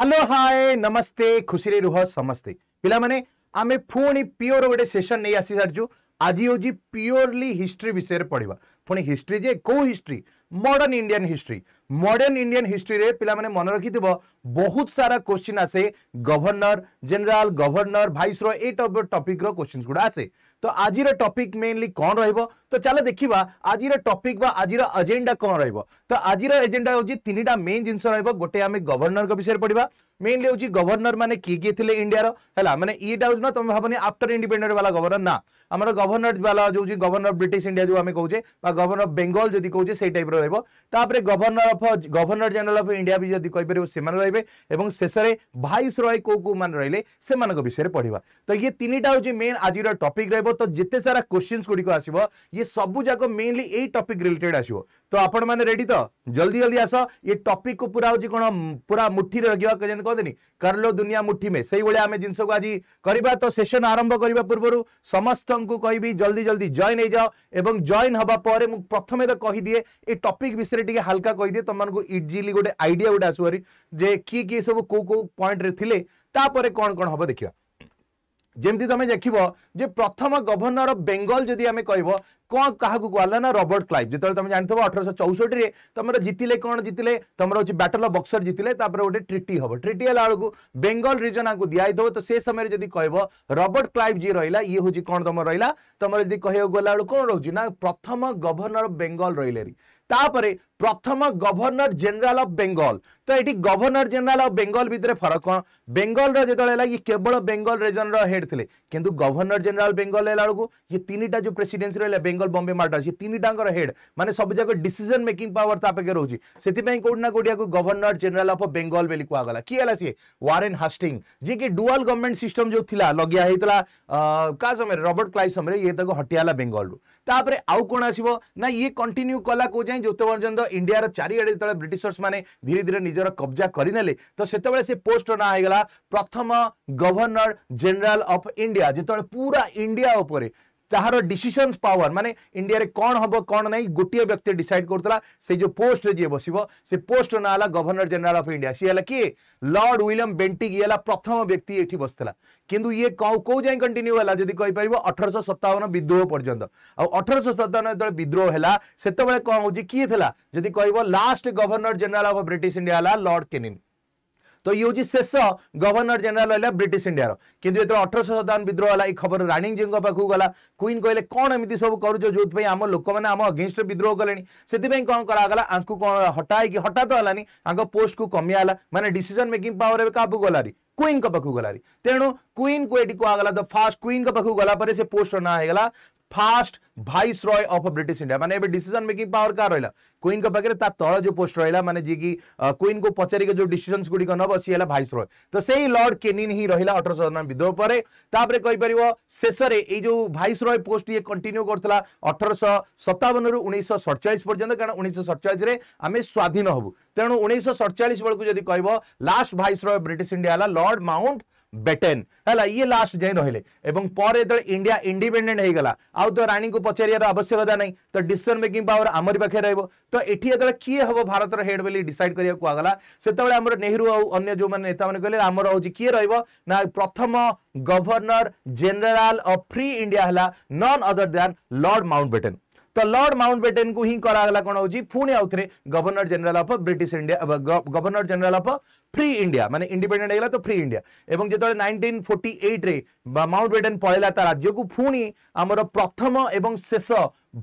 Hello hi ನಮಸ್ತೆ ಖುಷಿರೆ ರುಹ ಸಮಸ್ತೆ ಪಿಲಾನೆ ಆಮೆ ಪುಣಿ ಪಿଓର ଗୋଟେ ସେସନ୍ ନେଇ ଆସିସାରିଛୁ ଆଜି ହେଉଛି ପିଓରଲି ହିଷ୍ଟ୍ରି ବିଷୟରେ ପଢ଼ିବା ପୁଣି ହିଷ୍ଟ୍ରି ଯେ କେଉଁ history modern Indian history modern Indian ହିଷ୍ଟ୍ରିରେ ପିଲାମାନେ ମନେ ରଖିଥିବ ବହୁତ ସାରା କୋଶ୍ଚିନ୍ ଆସେ ଗଭର୍ଣ୍ଣର ଜେନେରାଲ ଗଭର୍ଣ୍ଣର ଭାଇସ୍ର ଏଇ ଟପିକ୍ର କୋଶ୍ଚିନ୍ସ ଗୁଡ଼ା ଆସେ ତ ଆଜିର ଟପିକ୍ ମେନଲି କ'ଣ ରହିବ ତ ଚାଲ ଦେଖିବା ଆଜିର ଟପିକ୍ ବା ଆଜିର ଏଜେଣ୍ଡା କ'ଣ ରହିବ ତ ଆଜିର ଏଜେଣ୍ଡା ହେଉଛି ତିନିଟା ମେନ୍ ଜିନିଷ ରହିବ ଗୋଟେ ଆମେ ଗଭର୍ଣ୍ଣରଙ୍କ ବିଷୟରେ ପଢ଼ିବା মেইনলি হচ্ছে গভর্নর মানে কি কি লে ইন্ডিয়ার হল মানে ইটা হচ্ছে না তুমি ভাবনি আফটর ইন্ডিপেন্ডেন্ট বালা গভর্নর না আমার গভর্নর বালা যে গভর্নর ব্রিটিশ ইন্ডিয়া যে আমি কৌছে বা গভর্নর বেঙ্গল যদি কৌছে সেই টাইপর রহব তাপরে governor of governor general of India বি যদি কইপার সে রহবে এবং শেষে ভাইস রয় কেউ কেউ মানে রহলে সে বিষয়ে পড়া তো ইয়ে তিনটা হচ্ছে মেন আজির টপিক রহব তো যেতে সারা কোশ্চিন্স গুড়ি আসব ইয়ে সবু যাক মেইনলি এই টপিক রিলেটেড আসব তো আপন মানে রেডি তো জলদি জলদি আস ইয়ে টপিক কু পুরা হচ্ছে কোণ পুরা মুঠি রাখা যেমন কহতেনি কারলো দুনিয়া মুঠি মে সেইভাবে আমি জিনিসক আজ করা তো সেসন আরম্ভ করা পূর্ব সমস্ত কহ করবি জলদি জলদি জয়েন হয়ে যাও এবং জয়েন হওয়া পরে মু প্রথমে তো কহিদিয়ে এই টপিক বিষয়ে টিকে হালকা কহিদিয়ে তোমাকে ইজিলি গোটে আইডিয়া গোটে আসুহারি যে কি কি সব কেউ কেউ পয়েন্টরে থিলে তাপরে কোণ কোণ হব দেখিবা ଯେମିତି ତୁମେ ଦେଖିବ ଯେ ପ୍ରଥମ ଗଭର୍ଣ୍ଣର ଅଫ୍ ବେଙ୍ଗଲ ଯଦି ଆମେ କହିବ କ'ଣ କାହାକୁ କୁହାଗଲା ନା ରବର୍ଟ କ୍ଲାଇଭ୍ ଯେତେବେଳେ ତୁମେ ଜାଣିଥିବ ଅଠରଶହ ଚଉଷଠିରେ ତୁମର ଜିତିଲେ କ'ଣ ଜିତିଲେ ତୁମର ହେଉଛି ବ୍ୟାଟଲ୍ ଅଫ୍ ବକ୍ସର ଜିତିଲେ ତାପରେ ଗୋଟେ ଟ୍ରିଟି ହେବ ଟ୍ରିଟି ହେଲା ବେଳକୁ ବେଙ୍ଗଲ ରିଜନ୍ ଆକୁ ଦିଆହେଇଥିବ ତ ସେ ସମୟରେ ଯଦି କହିବ ରବର୍ଟ କ୍ଲାଇଭ୍ ଯିଏ ରହିଲା ଇଏ ହେଉଛି କ'ଣ ତୁମର ରହିଲା ତୁମର ଯଦି କହିବାକୁ ଗଲା ବେଳକୁ କ'ଣ ରହୁଛି ନା ପ୍ରଥମ ଗଭର୍ଣ୍ଣର ଅଫ୍ ବେଙ୍ଗଲ ରହିଲେରି तापरे प्रथम गवर्नर जनरल अफ बंगाल तो ये गवर्नर जनरल अफ बंगाल भितर फरक कौन बेंगल जो ये केवल बेंगल रिजन रेड थे कि गवर्नर जनरल बंगाल है बेलू ये तीन जो प्रेसीडेन्सी रहा बेंगल बम्बे माड्रास ये तीन हेड मैंने सब जगह डिसीजन मेकिंग पावर तापे रोचे से कौटना कौटिया गवर्नर जेनेल अफ बेंगल बोली कहगला किए है सी वारेन हास्टिंग जी कि डुआल गवर्नमेंट सिस्टम जो थी लगिया होता क्या समय रबर्ट क्लाइ समय ये तो हटियाला बेंगल रू ତାପରେ ଆଉ କ'ଣ ଆସିବ ନା ଇଏ କଣ୍ଟିନ୍ୟୁ କଲାକୁ ଯାଇ ଯେତେ ପର୍ଯ୍ୟନ୍ତ ଇଣ୍ଡିଆର ଚାରିଆଡ଼େ ଯେତେବେଳେ ବ୍ରିଟିଶର୍ସ ମାନେ ଧୀରେ ଧୀରେ ନିଜର କବ୍ଜା କରିନେଲେ ତ ସେତେବେଳେ ସେ ପୋଷ୍ଟର ନାଁ ହେଇଗଲା ପ୍ରଥମ ଗଭର୍ଣ୍ଣର ଜେନେରାଲ ଅଫ୍ ଇଣ୍ଡିଆ ଯେତେବେଳେ ପୁରା ଇଣ୍ଡିଆ ଉପରେ ତାହାର ଡିସିସନ୍ସ ପାୱାର ମାନେ ଇଣ୍ଡିଆରେ କ'ଣ ହେବ କ'ଣ ନାହିଁ ଗୋଟିଏ ବ୍ୟକ୍ତି ଡିସାଇଡ୍ କରୁଥିଲା ସେ ଯେଉଁ ପୋଷ୍ଟରେ ଯିଏ ବସିବ ସେ ପୋଷ୍ଟର ନାଁ ହେଲା ଗଭର୍ଣ୍ଣର ଜେନେରାଲ ଅଫ୍ ଇଣ୍ଡିଆ ସିଏ ହେଲା କିଏ ଲର୍ଡ ୱିଲିୟମ ବେଣ୍ଟିକ୍ ଇଏ ହେଲା ପ୍ରଥମ ବ୍ୟକ୍ତି ଏଠି ବସିଥିଲା କିନ୍ତୁ ଇଏ କେଉଁ ଯାଏଁ କଣ୍ଟିନ୍ୟୁ ହେଲା ଯଦି କହିପାରିବ ଅଠରଶହ ସତାବନ ବିଦ୍ରୋହ ପର୍ଯ୍ୟନ୍ତ ଆଉ ଅଠରଶହ ସତାବନ ଯେତେବେଳେ ବିଦ୍ରୋହ ହେଲା ସେତେବେଳେ କ'ଣ ହେଉଛି କିଏ ଥିଲା ଯଦି କହିବ last governor general of British India ହେଲା ଲର୍ଡ କେନିନ୍ तो ये हूँ शेष गवर्नर जेनेल रहा ब्रिटिश इंडिया कि जो अठरश सतावन विद्रोह है खबर राणीजी पाखक गला क्वीन कहले कौन एमती सब कर जो आम लोक मैंने आम अगेस्ट विद्रोह कले तो से कौन करागला आपको कौन हटाई हटा तो पोस्ट को कमियाला मैंने डिसीजन मेकिंग पावर क्या गलारी क्वीन पाखक गलारी तेणु क्वीन को ये कहला द फास्ट क्वीन पाखक गला से पोस्टर ना होगा first viceroy of British India মানে এবে ডিসিশন মেকিং পাওয়ার কার রহিলা কুইন পাখে তা তল যে পোস্ট রহিলা মানে যে কি কুইন কো পচারি যে ডিসিশনস গুড়িক নব সি হেলা ভাইস রয় তো সেই লর্ড কেনিন হি রহিলা অঠর শতমান বিদ্রোহ পরে তাপরে কইপারিব শেষরে এই যে ভাইস রয় পোস্ট ইয়ে কন্টিনিউ করতলা অঠরশ সতাবন রু উনিশশো সড়চাশ পর্যন্ত কারণ উনিশশো সড়চাশে আমি স্বাধীন হবু তেমন উনিশশো সড়চাশ বেড়ে যদি কহব last viceroy British India হল লর্ড মাউন্ট ବେଟେନ୍ ହେଲା ଇଏ ଲାଷ୍ଟ ଯାଏଁ ରହିଲେ ଏବଂ ପରେ ଯେତେବେଳେ ଇଣ୍ଡିଆ ଇଣ୍ଡିପେଣ୍ଡେଣ୍ଟ ହେଇଗଲା ଆଉ ତ ରାଣୀଙ୍କୁ ପଚାରିବାର ଆବଶ୍ୟକତା ନାହିଁ ତ ଡିସିସନ୍ ମେକିଂ ପାୱାର ଆମରି ପାଖରେ ରହିବ ତ ଏଠି ଯେତେବେଳେ କିଏ ହେବ ଭାରତର ହେଡ୍ ବୋଲି ଡିସାଇଡ୍ କରିବାକୁ କୁହାଗଲା ସେତେବେଳେ ଆମର ନେହେରୁ ଆଉ ଅନ୍ୟ ଯେଉଁମାନେ ନେତାମାନେ କହିଲେ ଆମର ହେଉଛି କିଏ ରହିବ ନା ପ୍ରଥମ governor general of free India ହେଲା none other than lord Mountbatten तो लॉर्ड माउंटबेटन को ही करागला कौन हूँ पुणी आउ थे governor general of British India governor general of free India মানে ଇଣ୍ଡିପେଣ୍ଡେଣ୍ଟ ହେଇଗଲା ତ ଫ୍ରି ଇଣ୍ଡିଆ ଏବଂ ଯେତେବେଳେ ନାଇନଟିନ୍ ଫୋର୍ଟି ଏଇଟରେ ମାଉଣ୍ଟ ବେଟେନ୍ ପଳେଇଲା ତା ରାଜ୍ୟକୁ ପୁଣି ଆମର ପ୍ରଥମ ଏବଂ ଶେଷ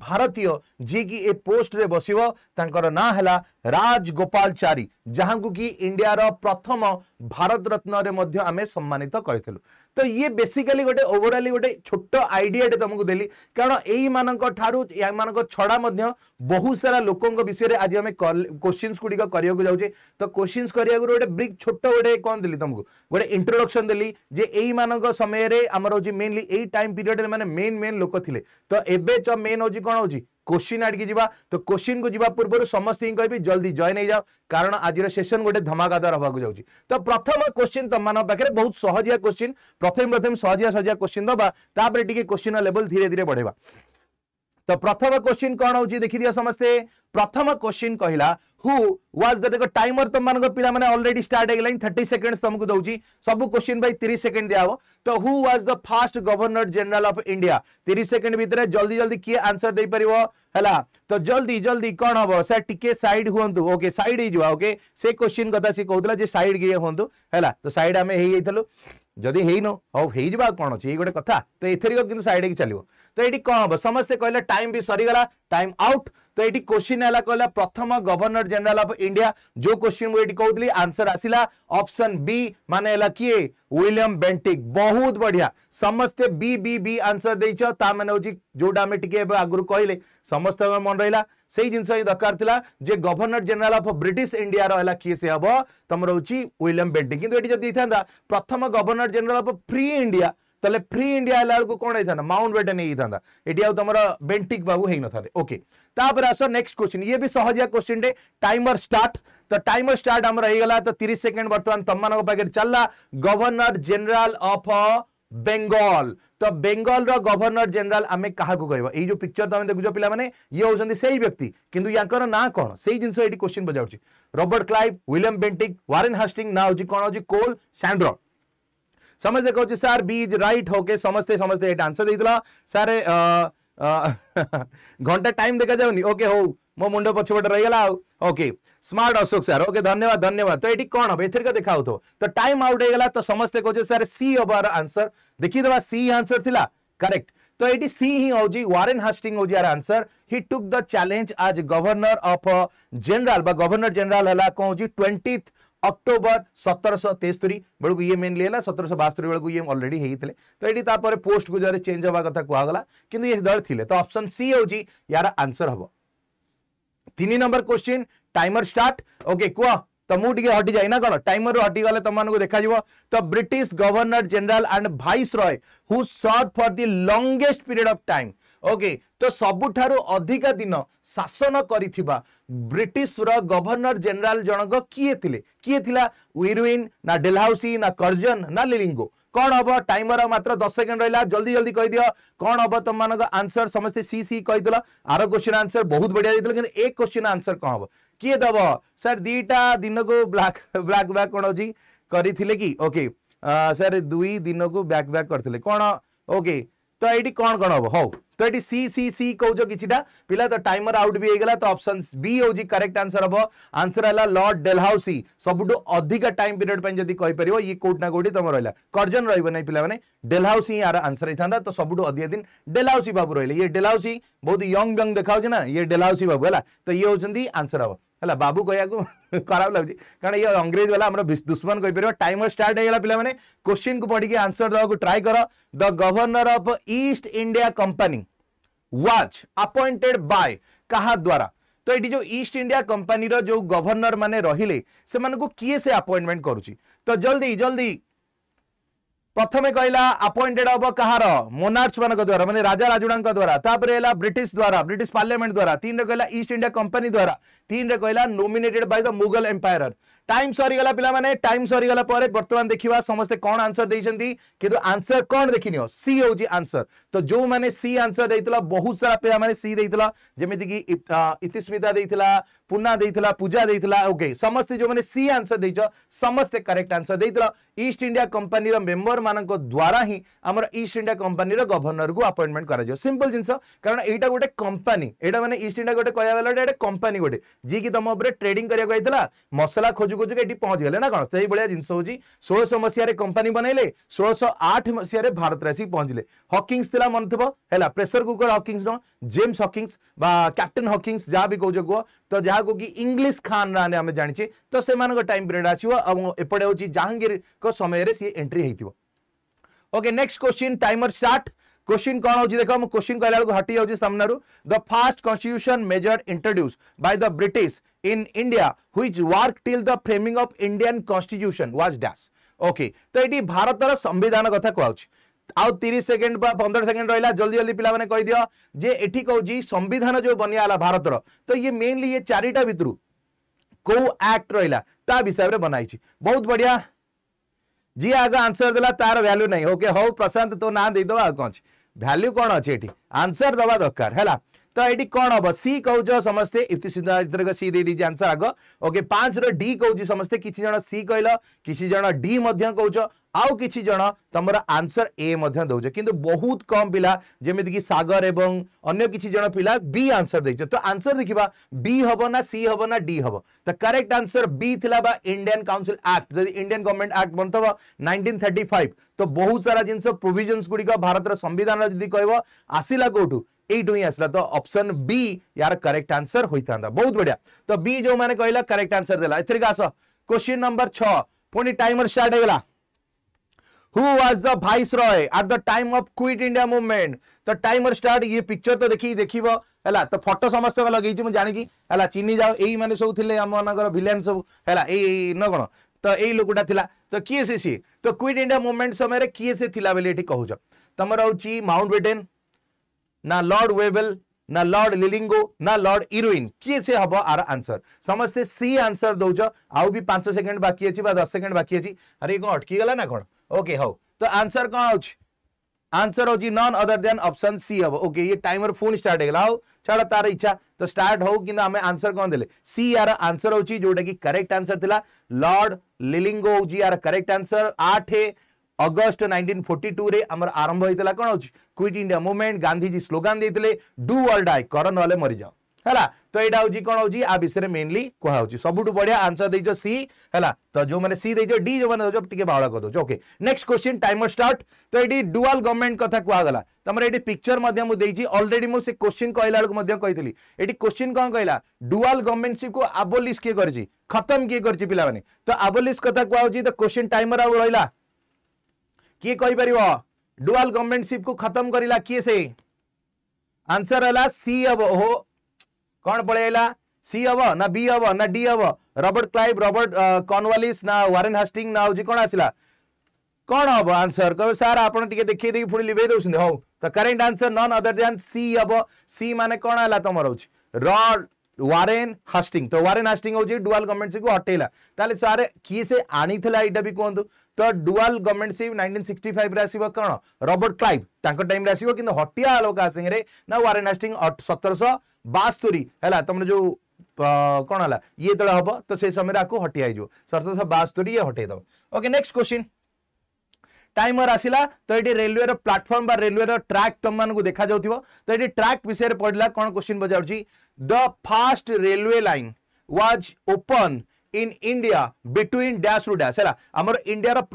ଭାରତୀୟ ଯିଏକି ଏ ପୋଷ୍ଟରେ ବସିବ ତାଙ୍କର ନାଁ ହେଲା ରାଜଗୋପାଳଚାରୀ ଯାହାଙ୍କୁ କି ଇଣ୍ଡିଆର ପ୍ରଥମ ଭାରତ ରତ୍ନରେ ମଧ୍ୟ ଆମେ ସମ୍ମାନିତ କରିଥିଲୁ ତ ଇଏ ବେସିକାଲି ଗୋଟେ ଓଭରାଲି ଗୋଟେ ଛୋଟ ଆଇଡିଆଟେ ତମକୁ ଦେଲି କାରଣ ଏଇମାନଙ୍କ ଠାରୁ ଏମାନଙ୍କ ଛଡ଼ା ମଧ୍ୟ ବହୁତ ସାରା ଲୋକଙ୍କ ବିଷୟରେ ଆଜି ଆମେ କୋଶ୍ଚିନ୍ସ ଗୁଡ଼ିକ କରିବାକୁ ଯାଉଛେ ତ କୋଶ୍ଚିନ୍ସ କରିବାକୁ ଗୋଟେ ବ୍ରିଫ୍ ଛୋଟ ଗୋଟେ କ'ଣ ଦେଲି ତୁମକୁ ଗୋଟେ ଇଣ୍ଟ୍ରୋଡକ୍ସନ୍ ଦେଲି ଯେ ଏଇମାନଙ୍କ ସମୟରେ ଆମର ହେଉଛି ମେନ୍ଲି ଏଇ ଟାଇମ୍ ପିରିୟଡ଼ରେ ମାନେ ମେନ୍ ମେନ୍ ଲୋକ ଥିଲେ ତ ଏବେ ତ ମେନ୍ ହେଉଛି କ'ଣ ହେଉଛି কোশ্চিন আড়ি যা তো কোশ্চিন কু যা পূর্ব সমস্ত কবি জলদি জয়েন হয়ে যাও কারণ আজির সেসন গোটে ধমাকাদার হওয়া যাচ্ছে তো প্রথম কোশ্চিন তোমার পাখে বহু সহজিয়া কোশ্চিন প্রথমে প্রথমে সহজিয়া সহজিয়া কোশ্চিন দেবা তাপরে টিকি কোশ্চিন লেভেল ধীরে ধীরে বড়াইবা तो प्रथम क्वेश्चन कौन हूँ देखीदि समस्ते प्रथम क्वेश्चन कहला हु वाज द देखो टाइमर तुम मान पिला मैंने अलरेडी स्टार्ट होगा थर्टी सेकेंड तुमको दौर सब क्वेश्चन भाई तीस सेकेंड दिया हो तो who was the first governor general of India तीस सेकेंड भितर जल्दी जल्दी किए आंसर दे पार है तो जल्दी जल्दी कौन हम सर टी सैड हूँ ओके सैड हो ओके से क्वेश्चन कथा सी कहला सैड किए हूँ है तो सैड आम हो ଯଦି ହେଇନ ହଉ ହେଇଯିବ ଆଉ କ'ଣ ଅଛି ଏଇ ଗୋଟେ କଥା ତ ଏଥରିକ କିନ୍ତୁ ସାଇଡ୍ ହେଇକି ଚାଲିବ ତ ଏଇଠି କ'ଣ ହବ ସମସ୍ତେ କହିଲେ ଟାଇମ୍ ବି ସରିଗଲା ଟାଇମ୍ ଆଉଟ୍ ତ ଏଇଠି କୋଶ୍ଚିନ୍ ହେଲା କହିଲା ପ୍ରଥମ ଗଭର୍ଣ୍ଣର ଜେନେରାଲ ଅଫ୍ ଇଣ୍ଡିଆ ଯୋଉ କୋଶ୍ଚିନ୍ ମୁଁ ଏଇଠି କହୁଥିଲି ଆନ୍ସର ଆସିଲା ଅପସନ୍ ବି ମାନେ ହେଲା କିଏ ୱିଲିୟମ ବେଣ୍ଟିକ୍ ବହୁତ ବଢିଆ ସମସ୍ତେ ବି ବି ବି ଆନ୍ସର ଦେଇଛ ତା ମାନେ ହେଉଛି ଯୋଉଟା ଆମେ ଟିକେ ଏବେ ଆଗରୁ କହିଲେ ସମସ୍ତଙ୍କ ମନେ ରହିଲା ସେଇ ଜିନିଷ ହିଁ ଦରକାର ଥିଲା ଯେ ଗଭର୍ଣ୍ଣର ଜେନେରାଲ ଅଫ୍ ବ୍ରିଟିଶ ଇଣ୍ଡିଆର ହେଲା କିଏ ସେ ହେବ ତମର ହେଉଛି ୱିଲିୟମ ବେଣ୍ଟିଂ କିନ୍ତୁ ଏଠି ଯଦି ହେଇଥାନ୍ତା ପ୍ରଥମ governor general of free India ତାହେଲେ ଫ୍ରି ଇଣ୍ଡିଆ ହେଲା ବେଳକୁ କ'ଣ ହେଇଥାନ୍ତା ମାଉଣ୍ଟ ବେଟେନ୍ ହେଇଥାନ୍ତା ଏଠି ଆଉ ତମର ବେଣ୍ଟିକ୍ ବାବୁ ହେଇନଥାନ୍ତେ ଓକେ ତାପରେ ଆସ ନେକ୍ସଟ କ୍ୱେଶ୍ଚିନ୍ ଇଏ ବି ସହଜିଆ କ୍ୱେଶ୍ଚିନ୍ଟେ ଟାଇମର ଷ୍ଟାର୍ଟ ତ ଟାଇମର ଷ୍ଟାର୍ଟ ଆମର ହେଇଗଲା ତ ତିରିଶ ସେକେଣ୍ଡ ବର୍ତ୍ତମାନ ତମମାନଙ୍କ ପାଖରେ ଚାଲିଲା ଗଭର୍ଣ୍ଣର ଜେନେରାଲ ଅଫ୍ ବେଙ୍ଗଲ तो बेंगल गवर्नर जेनेल आम क्या कह जो पिक्चर तुम देखुच पे ये होंगे से ही व्यक्ति कितु या ना कौन से ही जिनस क्वेश्चन पचार Robert Clive William Bentinck Warren Hastings ना हूँ कौन हूँ कोल सैंड्र समस्ते कहे सार बी रईट ओके समस्ते समस्ते आंसर देला सार घंटा टाइम देखा जाऊनी हो मो मुंड पछपट रहीगला okay smart Ashok sir okay धन्यवाद ধন্যবাদ তো এটি কোণ হবে এথির দেখাও তো तो टाइम आउट হয়ে গেল তো সমস্ত কোচে স্যার সি হব আর আনসর দেখি দেবা সি আনসর লা करेक्ट तो, तो, तो, तो uh, ये सी ही हूँ वारेन हास्टिंग हूँ यार आंसर हि टुक द चैलेंज आज governor of general governor general है कौन हूँ ट्वेंटी अक्टोबर सतरश तेस्तरी बेलू ये मेनली है सतरश बास्तरी बेलू ये अलरेडी होते तो ये तापर पोस्ट को जो चेंज हवा कथा कहगला कि दल थे तो ऑप्शन सी हूँ यार आंसर हम तीन number question timer start okay कुह तुमको टे हटि जाए ना कौन टाइमर रु हटिगले तुमको देखा तो British governor general and viceroy who serve for the longest period of time okay तो सबुठारु अधिका दिन शासन कर ब्रिटिश रो गवर्नर जनरल जनक किए थे किए थिला विरविन ना डेलहाउसी ना कर्जन ना लिलिंगो कौन हम टाइमर मात्र दस सेकेंड रहा जल्दी जल्दी कहीदि कौन हम तुम मान आंसर समस्ते सी सी कहीद आर क्वेश्चन आंसर बहुत बढ़िया कि एक क्वेश्चन आंसर कौन हम किए दब सर दीटा दिन को ब्लाक ब्लाक ब्याक कौन अच्छी करते ओके सर दुई दिन को ब्याक ब्याक करते ओके तो ये कौन कौन हम हाउ तो ये सी सी सी कौज कि पिला तो टाइमर आउट भी होगा तो ऑप्शन बी हूँ करेक्ट आंसर हम आंसर है लर्ड डेलहाउसी सब अधिक टाइम पीरियड जब कहींपर ये कौट ना कौटी तुम रहा कर्जन रही पे डेलहाउसी ही यार आंसर होता तो सब अधिक दिन डेलहाउसी बाबू रही ये डेलहाउसी बहुत यंग यंग देखा ना ये डेलहाउसी बाबू है तो ये होंगे आंसर हम है बाबू कह खराब लगे कारण ये अंग्रेज वाला आम दुश्मन कहीपर टाइम स्टार्ट हो पाला क्वेश्चन को पढ़ की आंसर देवा ट्राए कर the governor of East India company which appointed by क्या द्वारा तो ये जो ईस्ट इंडिया कंपानी जो गवर्नर मैंने रही से किए से आपइंटमेंट कर तो जल्दी जल्दी प्रथम कहला अपॉइंटेड हम कहार मोनार्स मान द्वारा मानते राजा राजुड़ा द्वारा तपला ब्रिट द्वारा ब्रिट पार्लियामेंट द्वारा तीन कहला ईस्ट इंडिया कंपनी द्वारा तीन कहला nominated by the Mughal empire time सरीगला पे टाइम सरीगला बर्तमान देखा समस्ते कौन आंसर देखते कि आंसर कौन देखनी सी हूँ आंसर तो जो मैंने सी आंसर देता बहुत सारा पे मैंने सी देता जमीक इतिस्मिता देता पूना देता पूजा देता ओके समस्ते जो मैंने सी आंसर देच समस्ते करेक्ट आंसर देता ईस्ट इंडिया कंपानी मेम्बर मान द्वारा ही आम ईस्ट इंडिया कंपानी गवर्नर को अपॉइंटमेंट कर सिंपल जिन कारण यहाँ गोटे कंपानी यहाँ ईस्ट इंडिया गोटे कहते कंपानी गोटे जी कि तुम उपर ट्रेडिंग कराया मसला खोजू खोजू खोजू पहुंच गले ना कौन से जिनस हूँ षोलश मसीह कंपानी बनइले षोलश आठ मसीह भारत आसिक पहुंचे हकिंगस मन थी है प्रेसर कुकर हकिंगस न जेम्स हकिंगस कैप्टेन हकिंगस जहाँ भी कौज कह तो जहाँ को कि इंग्लीश खान रहा आम जाने तो से टाइम पीरियड आसपटे हूँ जहांगीर समय सी एंट्री होती okay next question timer start question कौन हो देख क्वेश्चन कहला हटि जाऊँगी सामने the first constitution measure introduced by the British in India which worked till the framing of Indian constitution was dash. Okay. তো आउ 30 सेकंड बा 15 सेकंड रहला जल्दी जल्दी पिला माने कह दियो जे পিলামানে কইদিও जी संविधान जो बनियाला भारत रो तो ये मेनली ये चारिटा ইয়ে को एक्ट रहला ता हिसाब रे बनाई छी बहुत बढ़िया जी आगे आंसर देला तार वैल्यू नहीं ओके हो प्रशांत तो ना दो आ वैल्यू कोन अछि अच्छे आंसर दबा दरकार है तो ये कौन हम सी कौ समस्ते इफ्ती सीधर सी दे दीजिए आंसर आग ओके पांच री कह समस्ते किसी जन सी कह किसी जन डी कौ आउ किसी जन तुम आंसर ए मध्य दौ कि बहुत कम पिला जमीक सगर एवं अन्य किसी जन पिला बी आंसर दे तो आंसर देखा बी हम ना सी हम ना डी हम तो करेक्ट आंसर बी थी इंडियान काउनसिल आक्ट जब इंडियान गवर्नमेंट आक्ट बन थो नाइंटीन थर्टी फाइव तो बहुत सारा जिन प्रोविजन्स गुड़िक भारत संविधान जी कह आसला कौटू এইটু হি আসলা তো অপশন বি ইয়ার করেক্ট আনসর হয়ে বহুত বড়িয়া তো বি যে কহিলা করেক্ট আনসর দেলা এর क्वेश्चन नंबर छ पुणी टाइमर स्टार्ट होगा who was the viceroy at the time of quit India movement तो टाइमर स्टार्ट तो ये पिक्चर तो देखिए देखिए है तो फटो समस्त लगे मुझे है चिन्ह जाओ यही मैंने सब थे आम मानकर भिलेन सब है न कौन तो यही लोकटा था तो किए से सी तो क्विट इंडिया मुवमेंट समय किए से थी बोली तुम हूँ माउंट बेटेन ना लॉर्ड वेबल ना लॉर्ड लिलिंगो ना लॉर्ड इरोइन किए से हम आर आंसर समस्ते सी आंसर दौच आउ भी पांच सेकेंड बाकी अच्छी दस सेकेंड बाकी अच्छी अरे कौन अटकी गला ना कौन ओके हाउ तो आंसर कौन अच्छे आंसर हूँ none other than option C हम ओके ये टाइमर फोन स्टार्ट होगा हाउ छाड़ तार इच्छा तो स्टार्ट हो कि आम आंसर कौन दे सी यार आंसर हूँ जोटा कि करेक्ट आंसर था लॉर्ड लिलिंगो हूँ यार करेक्ट आंसर आठ ଅଗଷ୍ଟ ନାଇଣ୍ଟିନ୍ ଫୋର୍ଟି ଟୁରେ ଆମର ଆରମ୍ଭ ହେଇଥିଲା କ'ଣ ହେଉଛି quit India movement Gandhiji slogan ଦେଇଥିଲେ ଡୁ ଅଲ୍ ଡାଏ କର ନହେଲେ ମରିଯାଅ ହେଲା ତ ଏଇଟା ହେଉଛି କ'ଣ ହେଉଛି ଆ ବିଷୟରେ ମେନଲି କୁହାହେଉଛି ସବୁଠୁ ବଢ଼ିଆ ଆନ୍ସର ଦେଇଛ ସି ହେଲା ତ ଯେଉଁମାନେ ସି ଦେଇଛ ଡି ଯେଉଁମାନେ ଦେଉଛ ଟିକେ ବାଉଳ କରିଦେଉଛ okay next question timer start ତ ଏଠି ଡୁଆଲ ଗଭର୍ଣ୍ଣମେଣ୍ଟ କଥା କୁହାଗଲା ତମର ଏଠି ପିକ୍ଚର ମଧ୍ୟ ମୁଁ ଦେଇଛି ଅଲରେଡି ମୁଁ ସେ କ୍ୱେଶ୍ଚିନ୍ କହିଲା ବେଳକୁ ମଧ୍ୟ କହିଥିଲି ଏଠି କ୍ୱେଶ୍ଚିନ୍ କ'ଣ କହିଲା ଡୁଆଲ ଗଭର୍ଣ୍ଣମେଣ୍ଟସିପକୁ ଆବୋଲିସ୍ କିଏ କରିଛି ଖତମ କିଏ କରିଛି ପିଲାମାନେ ତ ଆବୋଲିସ୍ କଥା କୁହାହେଉଛି ତ କ୍ୱେଶ୍ଚିନ୍ ଟାଇମର ଆଉ ରହିଲା किए कहीपर डुआल गवर्नमेंटशिप को खत्म करा किए से आंसर है सी अब हो तो कौन पलैला सी हम ना बी हम ना डी हम रबर्ट क्लाइव रबर्ट कनवालिस ना वारेन हास्टिंग ना हूँ कौन आसला कौन हम आंसर कह सार आप देखे देखिए पुणी लिभे दौर हाँ तो correct answer none other than C हम सी मान कौन है तुम रोच र वारेन हस्टिंग तो वारेन हस्टिंग हूँ डुआल गवर्नमेंट सी को हटेला सारे किए से आनी था यहाँ भी कहुत तो डुआल गवर्नमेंट सी नाइंटीन सिक्सटी फाइव आसव कौन रबर्ट क्लाइव टाइम आसो कि हटिया आलोक सिंह ना वारेन हास्टिंग सतरश बास्तरी है तुम जो कौन है ये तो हम तो से समय हटिया सतरश बास्तरी ये हटेद ओके नेक्स्ट क्वेश्चन टाइमर आसला तो ये रेलवे प्लाटफर्म रेलवे ट्राक तुम मानक देखा जा तो ये ट्राक विषय पढ़ला कौन क्वेश्चन पचार the first railway line was open in India between dash to dash है आमर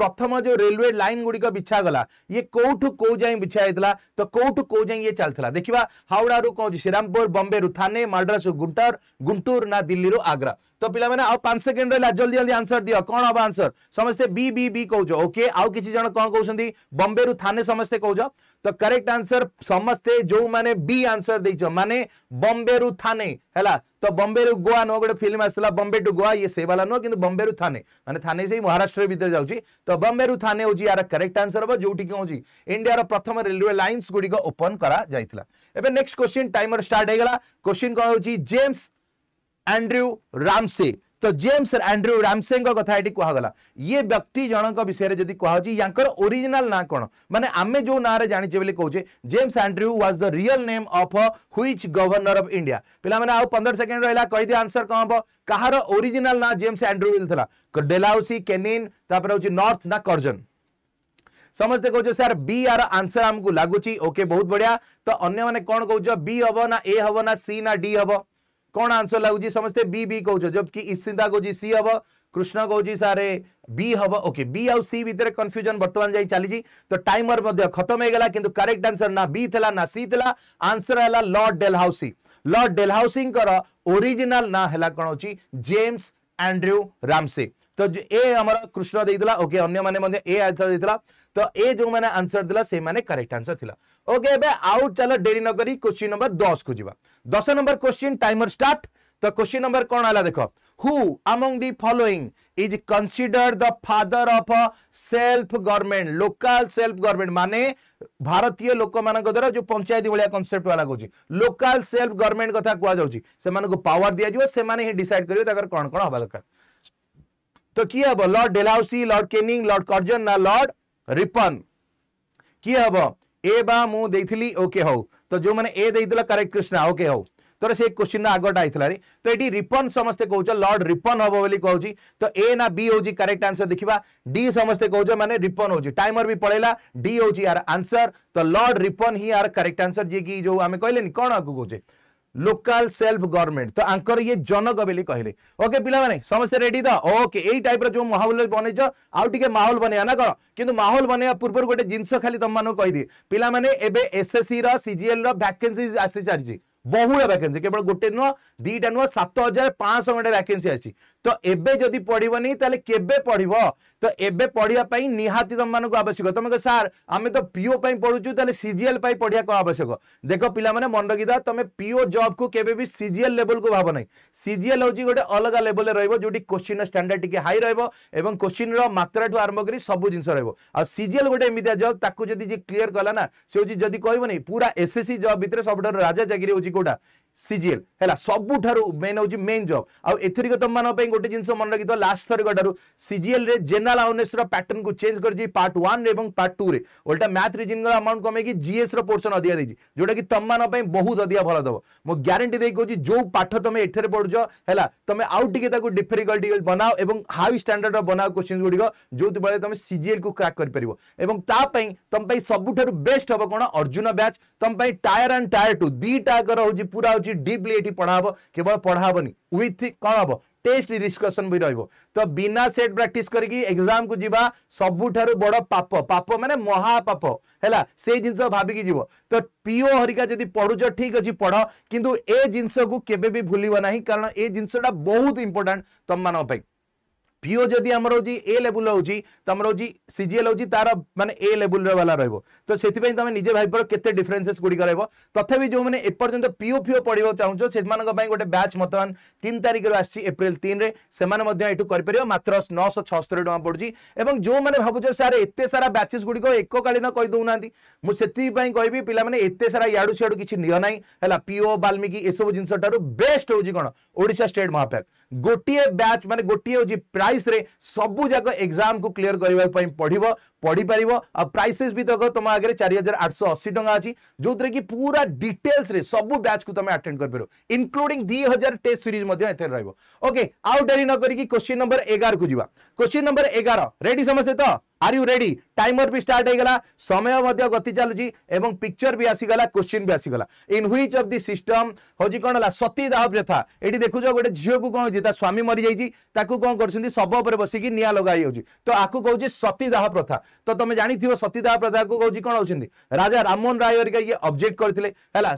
प्रथम जो रेलवे लाइन गुड़िक बिछा गला ये कौटू कौ जाए बिछा होता तो कौटू कौ जाए ये चलता देखा हावड़ा कौन श्रीरामपुर बम्बे थाने मद्रास गुंटर गुंटूर ना दिल्ली आग्रा तो पिलाने आउ 5 सेकंड रे जल्दी जल्दी आंसर दियो कौन अब आंसर समस्ते बी बी बी कहउछ ओके आउ किछि जण कौन कहउछंदी बम्बे रु थाने समस्ते कहउछ तो करेक्ट आंसर समस्ते जो मैंने बी आंसर दैछ माने बम्बे रु थाने हैला तो बम्बे रु गोवा नो गोटे फिल्म आसला बम्बे टू गोवा ये से वाला नो किंतु बम्बे रु थाने मैंने थाने से ही महाराष्ट्र भीतर जाउची तो बम्बे रु थाने होची यार करेक्ट आंसर हो जोटी के होची इंडिया रो प्रथम रेलवे लाइन्स गुडी को ओपन करा जाइतला एबे नेक्स्ट क्वेश्चन टाइमर स्टार्ट हे गेला क्वेश्चन कोन होची जेम्स एंड्रयू रामसे तो जेम्स एंड्रयू रामसे कथा कहगला ये व्यक्ति जनक विषय में जी कहरीजिनाल ना कौन मैंने आम जो ना जाचे कहे James Andrew was the real name of which governor of India पे आउ पंदर सेकेंड रहा कही दिए आंसर कौन हम कहार ओरिजिनाल ना जेम्स एंड्रयू था डेलाउसी केनिन नर्थ ना कर्जन समस्ते कौ सर बी आर आंसर आमको लगुच ओके बहुत बढ़िया तो अने कौन कौ बी हम ना ए हम ना सी ना डी हम कौन आंसर लगुच समस्ते बी बी कौ जबकि ईप्सिता तो कौन सी तो हम कृष्ण कौन सारे बी हम ओके बी आउ सी भितर कन्फ्यूजन बर्तमान जाए चली तो टाइमर खत्म होगा कि करेक्ट आंसर ना बी थी ना सी थी आंसर है Lord Dalhousie Lord Dalhousie original ना है कौन अच्छी जेम्स एंड्रू रामसे तो ए आम कृष्ण देता ओके मैंने ए आंसर देता तो ए जो मैंने आंसर दिला से मैंने करेक्ट आंसर थी ओके okay, आउ चलो डेरी नगर क्वेश्चन नंबर दस को जी दस नंबर क्वेश्चन टाइमर स्टार्ट तो क्वेश्चन नंबर कौन है देख who among the following is consider the father of self government local self government माने भारतीय लोक मान द्वारा जो पंचायत भाया कनसेप्ट वाला कौन लोकल सेल्फ गवर्नमेंट कथा कहु से पावर दिजाव से ही डिसाइड करेंगे कौन कौन हवा दरकार तो किए हम Lord Dalhousie Lord Canning Lord Curzon ना लर्ड रिपन किए हम ए बा मु देथली ओके हो तो जो माने ए देइथिला करेक्ट कृष्णा ओके हो तोर से क्वेश्चन ना आगटा आइथिला रे तो एटी रिपन समस्ते कहउछ लॉर्ड रिपन हबो बोली कहउछि तो ए ना बी होउछि करेक्ट आंसर देखिबा डी समस्ते कहउछ माने रिपन होउछि टाइमर भी पळेला डी होउछि यार आंसर तो लॉर्ड रिपन ही आर करेक्ट आंसर जे की जो हमें कहलेनी कोन आगु कहउछे লোকাল সেলফ গভর্নমেন্ট তো আঙ্কর ইয়ে জনক বলে কহিলে ওকে পিলামানে সমস্তে রেডি তো ওকে এই টাইপর যে মাহৌল বনাইছ আউ টিকে মাহৌল বনাইবা না কোণ কিন্তু মাহৌল বনাইবা পূর্বর গোটে জিনিস খালি তোমাকে কহিদিয়ে পিলামানে এবে এসএসসি র সিজিএল র ভ্যাকেন্সি আসি চালিছে বহু ভ্যাকেন্সি কেবল গোটে নুহ দুইটা নুহ সাত হাজার পাঁচশহ খন্ডে ভ্যাকেন্সি আছে তো এবে যদি পড়বনি তাহলে কেবে পড়ব তো এবে পড়া নিহতি তোমাকে আবশ্যক তুমি সার আমি তো পিও পড়ুছু তাহলে সিজিএল পড়া কম আবশ্যক দেখ পিলামানে মন রকিদা তুমি পিও জব কু কেবে বি সিজিএল লেভেল কু ভাব না সিজিএল হচ্ছে গোটে অলগা লেভেল রহব যেটি কোশ্চিন স্ট্যান্ডার্ড টিকি হাই রহব এবং কোশ্চিন মাত্রা ঠু আরম্ভ করে সবু জিনিস রহব আর সিজিএল গোটে এমিয়া জব তাকে যদি যে ক্লিয়ার কলা না সে হচ্ছে যদি কহবনি পুরা এসএসসি জব ভিতরে সবুঠার রাজা চাকরি হচ্ছে কোটা ସିଜିଏଲ୍ ହେଲା ସବୁଠାରୁ ମେନ୍ ହେଉଛି ମେନ୍ ଜବ୍ ଆଉ ଏଥିରିକ ତୁମମାନଙ୍କ ପାଇଁ ଗୋଟେ ଜିନିଷ ମନେ ରଖିଥିବ ଲାଷ୍ଟ ଥରିକଠାରୁ ସିଜିଏଲ୍ରେ ଜେନେରାଲ ଆୱାରନେସ୍ର ପ୍ୟାଟର୍ନକୁ ଚେଞ୍ଜ କରିଛି ପାର୍ଟ ୱାନ୍ ଏବଂ ପାର୍ଟ ଟୁରେ ଓଲଟା ମ୍ୟାଥ୍ ରିଜିନିଂର ଆମାଉଣ୍ଟ କମେଇକି ଜିଏସ୍ର ପୋର୍ସନ୍ ଅଧିକା ଦେଇଛି ଯେଉଁଟାକି ତୁମମାନଙ୍କ ପାଇଁ ବହୁତ ଅଧିକା ଭଲ ଦେବ ମୁଁ ଗ୍ୟାରେଣ୍ଟି ଦେଇ କହୁଛି ଯେଉଁ ପାଠ ତୁମେ ଏଠାରେ ପଢ଼ୁଛ ହେଲା ତୁମେ ଆଉ ଟିକେ ତାକୁ ଡିଫିକଲ୍ଟ ବନାଅ ଏବଂ ହାଇ ଷ୍ଟାଣ୍ଡାର୍ଡର ବନାଅ କ୍ୱେଶ୍ଚିନ୍ ଗୁଡ଼ିକ ଯେଉଁଥିବେଳେ ତୁମେ ସିଜିଏଲ୍କୁ କ୍ରାକ୍ କରିପାରିବ ଏବଂ ତା ପାଇଁ ତୁମ ପାଇଁ ସବୁଠାରୁ ବେଷ୍ଟ ହେବ କ'ଣ ଅର୍ଜୁନ ବ୍ୟାଚ୍ ତୁମ ପାଇଁ ଟାୟାର ଆଣ୍ଡ ଟାୟାର ଟୁ ଦୁଇଟାକର ହେଉଛି ପୁରା ହେଉଛି ଡିପ୍ଲି ଏଠି ପଢ଼ା ହେବ କେବଳ ପଢ଼ା ହେବନି ୱିଥ୍ टेस्ट डिस्कसन भी रही तो बिना सेट प्राक्ट करके को जीवा सबुठ बड़ पाप पाप मानने महापाप है से जिन भाविकी तो पीओ हरिका जब पढ़ुच ठीक अच्छे पढ़ कि जिनस को केवे भी भूल कारण ये जिनसटा बहुत इंपोर्टां तुम मानी পিও যদি আমরো জি এ লেভেল হউ জি ত আমরো জি সিজিএল হউ জি তার মানে এ লেভেল রে ওয়ালা রইব তো সেটি বাই তুমি নিজ ভাই পর কতে ডিফারেন্সেস গুড়ি গরাইব তথাপি জো মানে এ পর্যন্ত পিও পিও পড়িব চাওছো সেমান কা বাই গটে ব্যাচ মতান 3 তারিখ আসি এপ্রিল 3 রে সেমান মধ্যে ইটু করি পড়ি মাত্র 976 টাকা পড় জি এবং জো মানে ভাবু যারা sare এত সারা ব্যাচেস গুড়ি কো এককালীন কই দুনাতি মু সেটি বাই কইবি pila মানে এত সারা ইয়াড়ু সিড়ু কিছি নিয়া নাই হেলা পিও বাল্মিকি এসব জিনস টாரு বেস্ট হউ জি কোন ওড়িশা স্টেট মহাফাক গটিয়ে ব্যাচ মানে গটিয়ে হ জি প্রাই বাইশে সবু যাক এক্সাম কু ক্লিয়ার করা পড়ব পড়িপার আর প্রাইসেস বি দেখ তোমার আগে চারি হাজার আটশো অশী টাকা আছে যেতে কি পুরা ডিটেলস সবু ব্যাচ কু তুমি আটেড করে পার ইনক্লুডিং দুই হাজার টেস্ট সিরিজ এতে রহব ওকে আউ ডেরি নকি কোশ্চিন নম্বর এগারো কু যা কোশ্চিন নম্বর এগার রেডি সমস্তে তো আর ইউ রেডি टाइमर भी स्टार्ट होगा समय गति चलुची और पिक्चर भी आसीगला क्वेश्चन भी आसीगला in which of the system हूँ कौन है सतीदाह प्रथा ये देखुच गोटे झील को कौन हो स्वामी मरी जाइए कौन कर शब उपर बसिकी निआ लगे तो आपको कौन सतीदाह प्रथा तो तुम जानी सतीदाह प्रथा को कौन कौन होती राजा राममोहन राय हरिका ये अब्जेक्ट करते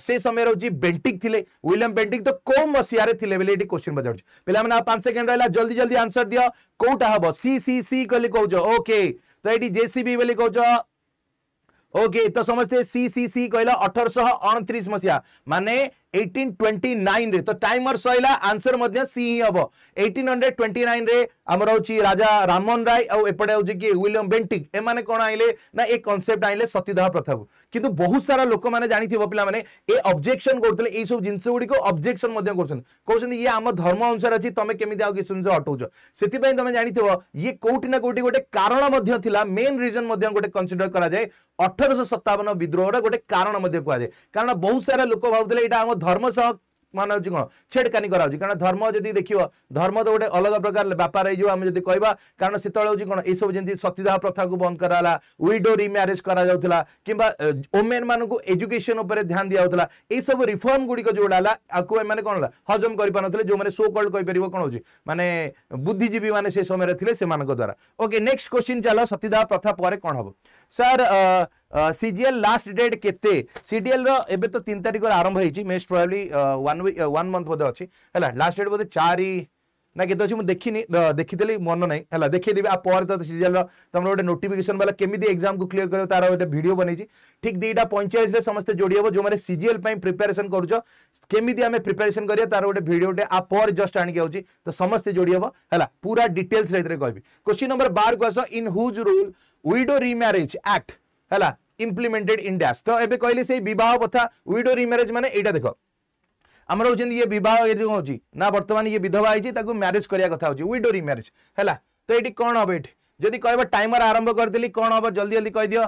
से समय रोचे बेंटिक थे विलियम बेंटिक तो कौ मसीह थे क्वेश्चन पचार पे पांच सेकेंड रहा जल्दी जल्दी आंसर दि कौटा हम सी सी सी कले कौच ओके ଏଇଠି ଜେସିବି ବୋଲି କହୁଛ ଓକେ ତ ସମସ୍ତେ ସି ସି ସି କହିଲା ଅଠରଶହ ଅଣତିରିଶ ମସିହା ମାନେ ଏଇଟିନ୍ ଟ୍ୱେଣ୍ଟି ନାଇନରେ ତ ଟାଇମର ସରିଲା ଆନ୍ସର ମଧ୍ୟ ସି ହିଁ ହବ ଏଇଟିନ୍ ହଣ୍ଡ୍ରେଡ୍ ଟ୍ୱେଣ୍ଟି ନାଇନରେ आमर हूँ राजा राममोहन राय आपटे हूँ कि विलियम बेंटिक एम कौन आइले ना ये कनसेप्ट आइले सतीदाह प्रथा कि बहुत सारा लोक मैंने जानी पे ये अब्जेक्शन करते सब जिन गुड़िक अब्जेक्शन कर ये आम धर्म अनुसार अच्छी तुम केमी आउ किसी जिन से तुम जान ये कौटी ना कौटी गोटे कारण मेन रिजन गोटे कनसीडर कराए अठरश सतावन विद्रोह गोटे कारण कहुए कारण बहुत सारा लोक भावते धर्म सह ମାନେ ହେଉଛି କ'ଣ ଛେଡ଼କାନି କରାହେଉଛି କାରଣ ଧର୍ମ ଯଦି ଦେଖିବ ଧର୍ମ ତ ଗୋଟେ ଅଲଗା ପ୍ରକାର ବ୍ୟାପାର ହେଇଯିବ ଆମେ ଯଦି କହିବା କାରଣ ସେତେବେଳେ ହେଉଛି କ'ଣ ଏସବୁ ଯେମିତି ସତୀଦାହ ପ୍ରଥାକୁ ବନ୍ଦ କରାହେଲା ୱିଡୋ ରିମ୍ୟାରେଜ୍ କରାଯାଉଥିଲା କିମ୍ବା ଓମେନ୍ ମାନଙ୍କୁ ଏଜୁକେସନ୍ ଉପରେ ଧ୍ୟାନ ଦିଆଯାଉଥିଲା ଏଇସବୁ ରିଫର୍ମ ଗୁଡ଼ିକ ଯେଉଁଟା ହେଲା ଆକୁ ଏମାନେ କ'ଣ ହେଲା ହଜମ କରିପାରୁନଥିଲେ ଯେଉଁମାନେ ସୋ କଲ୍ଡ କହିପାରିବ କ'ଣ ହେଉଛି ମାନେ ବୁଦ୍ଧିଜୀବୀ ମାନେ ସେ ସମୟରେ ଥିଲେ ସେମାନଙ୍କ ଦ୍ୱାରା ଓକେ ନେକ୍ସଟ କ୍ୱେଶ୍ଚିନ୍ ଚାଲ ସତୀଦାହ ପ୍ରଥା ପରେ କ'ଣ ହେବ ସାର୍ सीजीएल लास्ट डेट के सीडीएल रे तो तीन तारीख आरंभ हो मेस्ट प्रोबेबली वन वन मंथ बोधे अच्छे लास्ट डेट बोधे चार ना के अच्छी मुझे देखनी देखी मन ना है देखिए आपर तो सीजीएल तुम गोटे नोटिकेसन वाला केमी एक्जाम को क्लीयर कर तार गोटे भिड बनई ठीक दुईटा पंचायत समस्त जोड़ी हे जो सीजीएल प्रिपेरेसन करुच केमी आम प्रिपेरेसन कर तार गोटे आ पर जस्ट आणिक तो समस्त जोड़ी हे पूरा डिटेल्स कहि क्वेश्चन नंबर बार को आस in whose rule widow remarriage act ହେଲା ଇମ୍ପ୍ଲିମେଣ୍ଟେଡ଼୍ ইন ড্যাশ তো এবে কহিলি সেই বিবাহ কথা উইডো রিম্যারেজ মানে এইটা দেখ ଆମର ହେଉଛନ୍ତି ଇଏ ବିବାହ ଏ ଯେଉଁ ହେଉଛି ନା ବର୍ତ୍ତମାନ ଇଏ ବିଧବା ହେଇଛି ତାକୁ ମ୍ୟାରେଜ୍ କରିବା କଥା ହେଉଛି ୱିଡୋ ରିମ୍ୟାରେଜ୍ ହେଲା ତ ଏଇଠି କ'ଣ ହବ ଏଇଠି ଯଦି କହିବ ଟାଇମର୍ ଆରମ୍ଭ କରିଦେଲି କ'ଣ ହବ ଜଲ୍ଦି ଜଲ୍ଦି କହିଦିଅ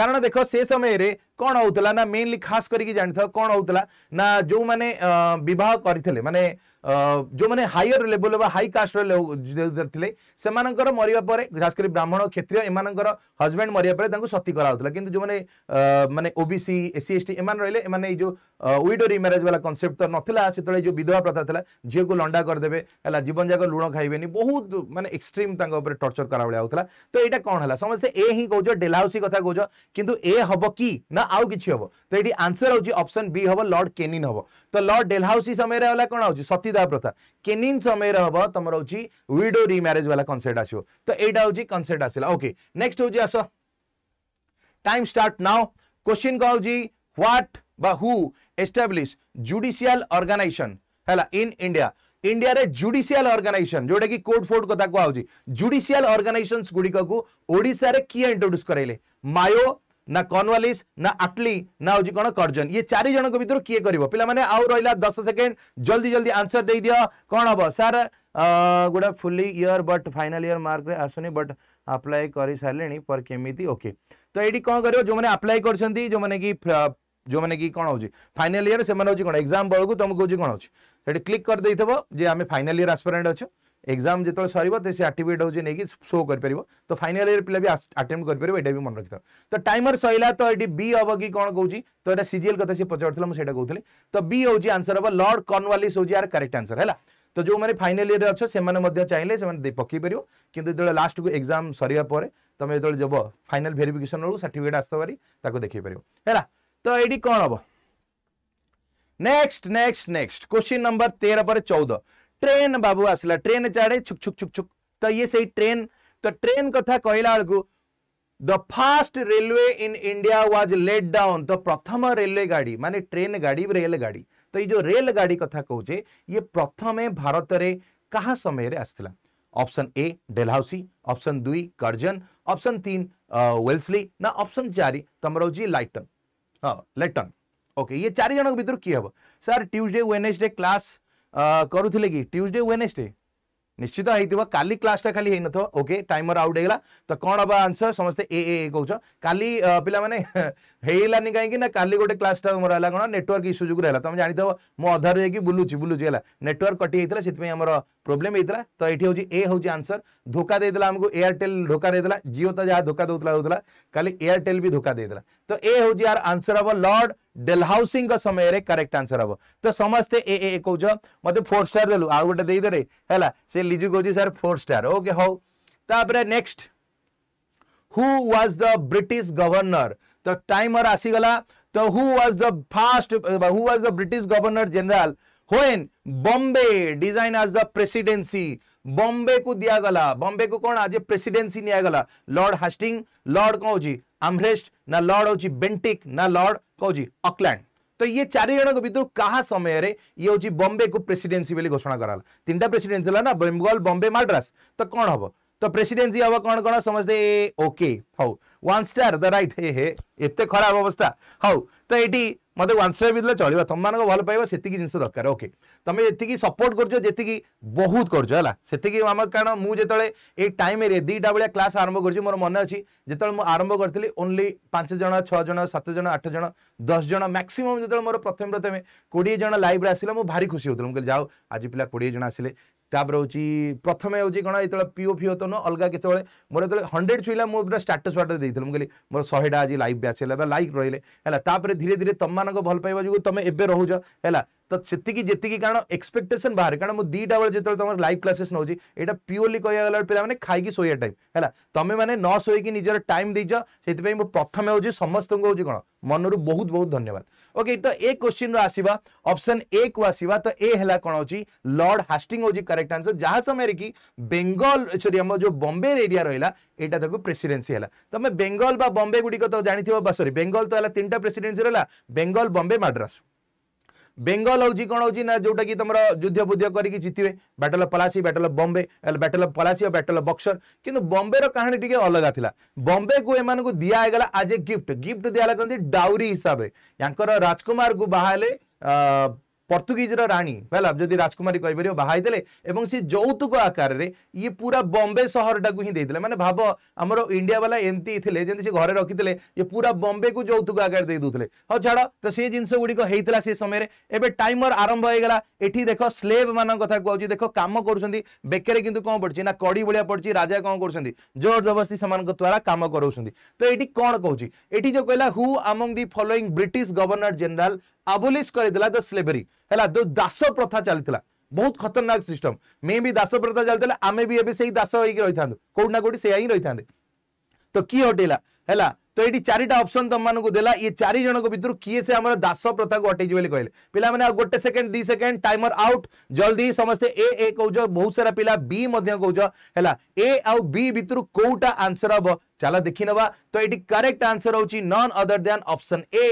କାରଣ ଦେଖ ସେ ସମୟରେ कौन होता ना मेनली खास करके जानी था कौन होता ना जो मैंने बहुत करते माने जो मैंने हायर लेवल हाई कास्टर थे से मरवापर खास कर ब्राह्मण क्षत्रिय एम हजबैंड मरवापर सती कराला कि जो मैंने OBC C S T M रे एम जो विडो रिम्यारेज वाला कनसेप्ट तो नाला से जो विधवा प्रथा था झील को लंडा करदे है जीवन जाक लुण खाइबे बहुत मानते एक्सट्रीम टर्चर करा कराला तो यहाँ कौन है समस्ते ए ही कौच डेलाउसी कथ कौच कि ए हम कि ना आउ कि हम तो ये आंसर हूँ अप्सन बी हम लर्ड केनिन हम तो लर्ड डेलहाउसी समय कौन आज सतीदाह प्रथा केनिन समय हम तुम हूँ विडो रिम्यारेज वाला कनसेप्ट आसो तो यहाँ हूँ कनसेप्ट आसला ओके नेक्स्ट हूँ आस टाइम स्टार्ट नाउ क्वेश्चन कौन हूँ ह्वाट बा हु एस्टाब्लीश जुडिशियाल अर्गानाइजेसन है इन इंडिया इंडिया रे जुडिशियल अर्गानाइजेसन जोटा कि कोर्ट फोर्ट कथा कहु जुडिशियल अर्गानाइजेसन गुड़िक रे किए इंट्रोड्यूस करेले मायो ना कर्णवालिस ना आटली ना हूँ कौन कर्जन ये चार जन किए कर पाने आउ रहा दस सेकेंड जल्दी जल्दी आंसर दे दियो कौन हम सार गोटा fully year but final year mark आसुनी बट आप्लाय कर सारे पर केमी ओके तो ये कौन कर जो मैंने आप्लाय कर जो मैंने कि जो मैंने कि कौन हो फाइनाल इयर से कौन एक्जाम बेलू तुमको कौन अच्छे क्लिक करदे जे आम फाइनाल इयर आसपेरेन्ट अच्छे एक्जाम जो सर तो सी आक्टिवेट हो शो कर तो फाइनाल इयर पे भी आटेम करेंगे यहाँ भी मन रखी तो टाइमर सरला तो ये बी हम कि कौन कौन तो यहाँ सीजीएल क्या सी पचार कौन तो बी हूँ आंसर हम लर्ड कर्नवालीस हूँ यार करेक्ट आंसर है तो जो मैंने फाइनाल इयर अच्छे चाहिए से पकईपर कि लास्ट को एक्जाम सर तुम जो जब फाइनाल भेरिफिकेसन बेलू सार्टिफिकेट आसते बारी देखेपर है तो ये कौन हम next next next question number तेरह पर चौदह ट्रेन बाबू आसला ट्रेन चाड़े छुक छुक छुक छुक तो ये से ट्रेन तो ट्रेन कथा कहला बेलू the first railway in India was laid down तो प्रथम रेलवे गाड़ी माने ट्रेन गाड़ी रेल गाड़ी तो ये जो रेल गाड़ी कथा कहे ये प्रथम भारत में कह समय आसला ऑप्शन ए डेलहाउसी ऑप्शन दुई कर्जन ऑप्शन तीन वेल्सली ना ऑप्शन चार तुम रोज लाइटन हाँ लेटन ओके ये चार जन भितर किए हम सर ट्यूजडे वेनेसडे क्लास କରୁଥିଲେ କି ଟ୍ୟୁଜଡେ ୱେନେସଡେ ନିଶ୍ଚିତ ହେଇଥିବ କାଲି କ୍ଲାସଟା ଖାଲି ହେଇନଥିବ ଓକେ ଟାଇମର ଆଉଟ୍ ହେଇଗଲା ତ କ'ଣ ହବ ଆନ୍ସର ସମସ୍ତେ ଏ ଏ କହୁଛ କାଲି ପିଲାମାନେ हेलानी कहीं ना गोटे क्लास टाइम रहा कौन नेटवर्क इश्यू जो रहा तुम जानते मुझार जाए बुलू बुलू नेटवर्क कटिता से प्रोब्लेम होता तो ये हूँ ए हूँ आंसर धोखा देता आमको एयरटेल धोखा देता जियो तो जहाँ धोखा दूसरा होता कल एयरटेल भी धोखा देता तो ए हूँ यार आंसर हम लर्ड डेलहाउसी समय रे आंसर हम तो समस्ते ए ए कौ मत फोर स्टार देलु आउ गोटे दे है से लिजु कह सर फोर स्टार ओके हाउ तापर next who was the British governor the timer आसीगला तो who was the first who was the British governor general when Bombay design as the presidency Bombay को दिया गला बॉम्बे को कौन आज प्रेसिडेंसी निया गला लॉर्ड हास्टिंग लॉर्ड कौन होची आम्ब्रेस्ट ना लॉर्ड होची बेंटिक ना लॉर्ड कौन होची ऑकलैंड तो ये चारि जन भितर क्या समय रे ये हूँ बॉम्बे को प्रेसिडेन्सी बोली घोषणा कराला तीन टा प्रेसिडेन्सी है ना बेंगल बॉम्बे मद्रास तो कौन हम ତ ପ୍ରେସିଡେନ୍ସି ହେବ କ'ଣ କ'ଣ ସମସ୍ତେ ଓକେ ହଉ ୱାନ୍ ଷ୍ଟାର୍ ଦ ରାଇଟ୍ ହେ ହେ ଏତେ ଖରାପ ଅବସ୍ଥା ହଉ ତ ଏଇଠି ମୋତେ ୱାନ୍ ଷ୍ଟାର୍ ବି ଦେଲେ ଚଳିବ ତୁମମାନଙ୍କ ଭଲ ପାଇବ ସେତିକି ଜିନିଷ ଦରକାର ଓକେ ତୁମେ ଯେତିକି ସପୋର୍ଟ କରୁଛ ଯେତିକି ବହୁତ କରୁଛ ହେଲା ସେତିକି ଆମର କାରଣ ମୁଁ ଯେତେବେଳେ ଏଇ ଟାଇମ୍ରେ ଦୁଇଟା ଭଳିଆ କ୍ଲାସ୍ ଆରମ୍ଭ କରୁଛି ମୋର ମନେ ଅଛି ଯେତେବେଳେ ମୁଁ ଆରମ୍ଭ କରିଥିଲି ଓନ୍ଲି ପାଞ୍ଚ ଜଣ ଛଅ ଜଣ ସାତ ଜଣ ଆଠ ଜଣ ଦଶ ଜଣ ମ୍ୟାକ୍ସିମମ୍ ଯେତେବେଳେ ମୋର ପ୍ରଥମେ ପ୍ରଥମେ କୋଡ଼ିଏ ଜଣ ଲାଇଭ୍ରେ ଆସିଲେ ମୁଁ ଭାରି ଖୁସି ହେଉଥିଲି ମୁଁ କହିଲି ଯାଉ ଆଜି ପିଲା କୋଡ଼ିଏ ଜଣ ଆସିଲେ ତାପରେ ହେଉଛି ପ୍ରଥମେ ହେଉଛି କ'ଣ ଯେତେବେଳେ ପିଓ ଫିଓ ତ ନୁହଁ ଅଲଗା କେତେବେଳେ ମୋର ଯେତେବେଳେ ହଣ୍ଡ୍ରେଡ଼ ଛୁଇଁଲା ମୁଁ ପୁରା ଷ୍ଟାଟସ୍ ଫାଟସ୍ ଦେଇଥିଲି ମୁଁ କହିଲି ମୋର ଶହେଟା ଆଜି ଲାଇଭ୍ ବ୍ୟାଚ୍ ହେଲା ବା ଲାଇକ୍ ରହିଲେ ହେଲା ତାପରେ ଧୀରେ ଧୀରେ ତମମାନଙ୍କ ଭଲ ପାଇବା ଯୋଗୁଁ ତମେ ଏବେ ରହୁଛ ହେଲା ତ ସେତିକି ଯେତିକି କାରଣ ଏକ୍ସପେକ୍ଟେସନ୍ ବାହାରେ କାରଣ ମୁଁ ଦୁଇଟା ବେଳେ ଯେତେବେଳେ ତମର ଲାଇଭ୍ କ୍ଲାସେସ୍ ନେଉଛି ଏଇଟା ପିଓରଲି କହିବାକୁ ଗଲା ପିଲାମାନେ ଖାଇକି ଶୋଇବା ଟାଇମ୍ ହେଲା ତମେମାନେ ନ ଶୋଇକି ନିଜର ଟାଇମ୍ ଦେଇଛ ସେଥିପାଇଁ ମୁଁ ପ୍ରଥମେ ହେଉଛି ସମସ୍ତଙ୍କୁ ହେଉଛି କ'ଣ ମନରୁ ବହୁତ ବହୁତ ଧନ୍ୟବାଦ ଓକେ ତ ଏ କ୍ୱେଶ୍ଚିନ୍ର ଆସିବା ଅପସନ୍ ଏ କୁ ଆସିବା ତ ଏ ହେଲା କ'ଣ ହେଉଛି ଲର୍ଡ ହାଷ୍ଟିଂ ହେଉଛି କରେକ୍ଟ ଆନ୍ସର ଯାହା ସମୟରେ କି ବେଙ୍ଗଲ ସରି ଆମ ଯେଉଁ ବମ୍ବେ ଏରିଆ ରହିଲା ଏଇଟା ତାକୁ ପ୍ରେସିଡେନ୍ସି ହେଲା ତମେ ବେଙ୍ଗଲ ବା ବମ୍ବେ ଗୁଡ଼ିକ ତ ଜାଣିଥିବ ବା ସରି ବେଙ୍ଗଲ ତ ହେଲା ତିନିଟା ପ୍ରେସିଡେନ୍ସି ରହିଲା ବେଙ୍ଗଲ ବମ୍ବେ ମାଡ୍ରାସ ବେଙ୍ଗଲ ହେଉଛି କ'ଣ ହେଉଛି ନା ଯେଉଁଟାକି ତମର ଯୁଦ୍ଧ ବୁଦ୍ଧ କରିକି ଜିତିବେ battle of Plassey battle of Bombay battle of Plassey ଆଉ ବ୍ୟାଟଲ ଅଫ୍ ବକ୍ସର କିନ୍ତୁ ବମ୍ବେର କାହାଣୀ ଟିକେ ଅଲଗା ଥିଲା ବମ୍ବେକୁ ଏମାନଙ୍କୁ ଦିଆହେଇଗଲା ଆଜ୍ ଏ ଗିଫ୍ଟ ଗିଫ୍ଟ ଦିଆହେଲା କେମିତି ଡାଉରୀ ହିସାବରେ ୟାଙ୍କର ରାଜକୁମାରକୁ ବାହା ହେଲେ ପର୍ତ୍ତୁଗୀଜର ରାଣୀ ହେଲା ଯଦି ରାଜକୁମାରୀ କହିପାରିବ ବାହା ହେଇଥିଲେ ଏବଂ ସେ ଯୌତୁକ ଆକାରରେ ଇଏ ପୁରା ବମ୍ବେ ସହରଟାକୁ ହିଁ ଦେଇଥିଲେ ମାନେ ଭାବ ଆମର ଇଣ୍ଡିଆ ବାଲା ଏମିତି ଥିଲେ ଯେମିତି ସେ ଘରେ ରଖିଥିଲେ ଇଏ ପୁରା ବମ୍ବେକୁ ଯୌତୁକ ଆକାରରେ ଦେଇ ଦେଉଥିଲେ ହଉ ଛାଡ଼ ତ ସେ ଜିନିଷ ଗୁଡ଼ିକ ହେଇଥିଲା ସେ ସମୟରେ ଏବେ ଟାଇମର ଆରମ୍ଭ ହେଇଗଲା ଏଠି ଦେଖ ସ୍ଲେଭ୍ ମାନଙ୍କ କଥା କୁହାଉଛି ଦେଖ କାମ କରୁଛନ୍ତି ବେକରେ କିନ୍ତୁ କ'ଣ ପଡ଼ିଛି ନା କଡ଼ି ଭଳିଆ ପଡ଼ିଛି ରାଜା କ'ଣ କରୁଛନ୍ତି ଜୋର ଜବରଦସ୍ତି ସେମାନଙ୍କ ଦ୍ୱାରା କାମ କରାଉଛନ୍ତି ତ ଏଠି କ'ଣ କହୁଛି ଏଠି ଯେଉଁ କହିଲା who among the following British governor general abolish कर स्लेबरी है दास प्रथा चलता बहुत खतरनाक सिस्टम मे भी दास प्रथा चलता आम भी ए दास रही था कौटि ना कौटी से ही तो किए हटेला है तो ये चारिटा अप्सन तुम मन को देला ये चार जन भितर किए से दास प्रथा को हटेजी कहे पे गोटे second the second timer out जल्दी समस्ते ए ए कौ बहुत सारा पिला बी कौ है ए आउ बी भितर कौटा आंसर हम चल देखी तो ये करेक्ट आंसर हूँ none other than option A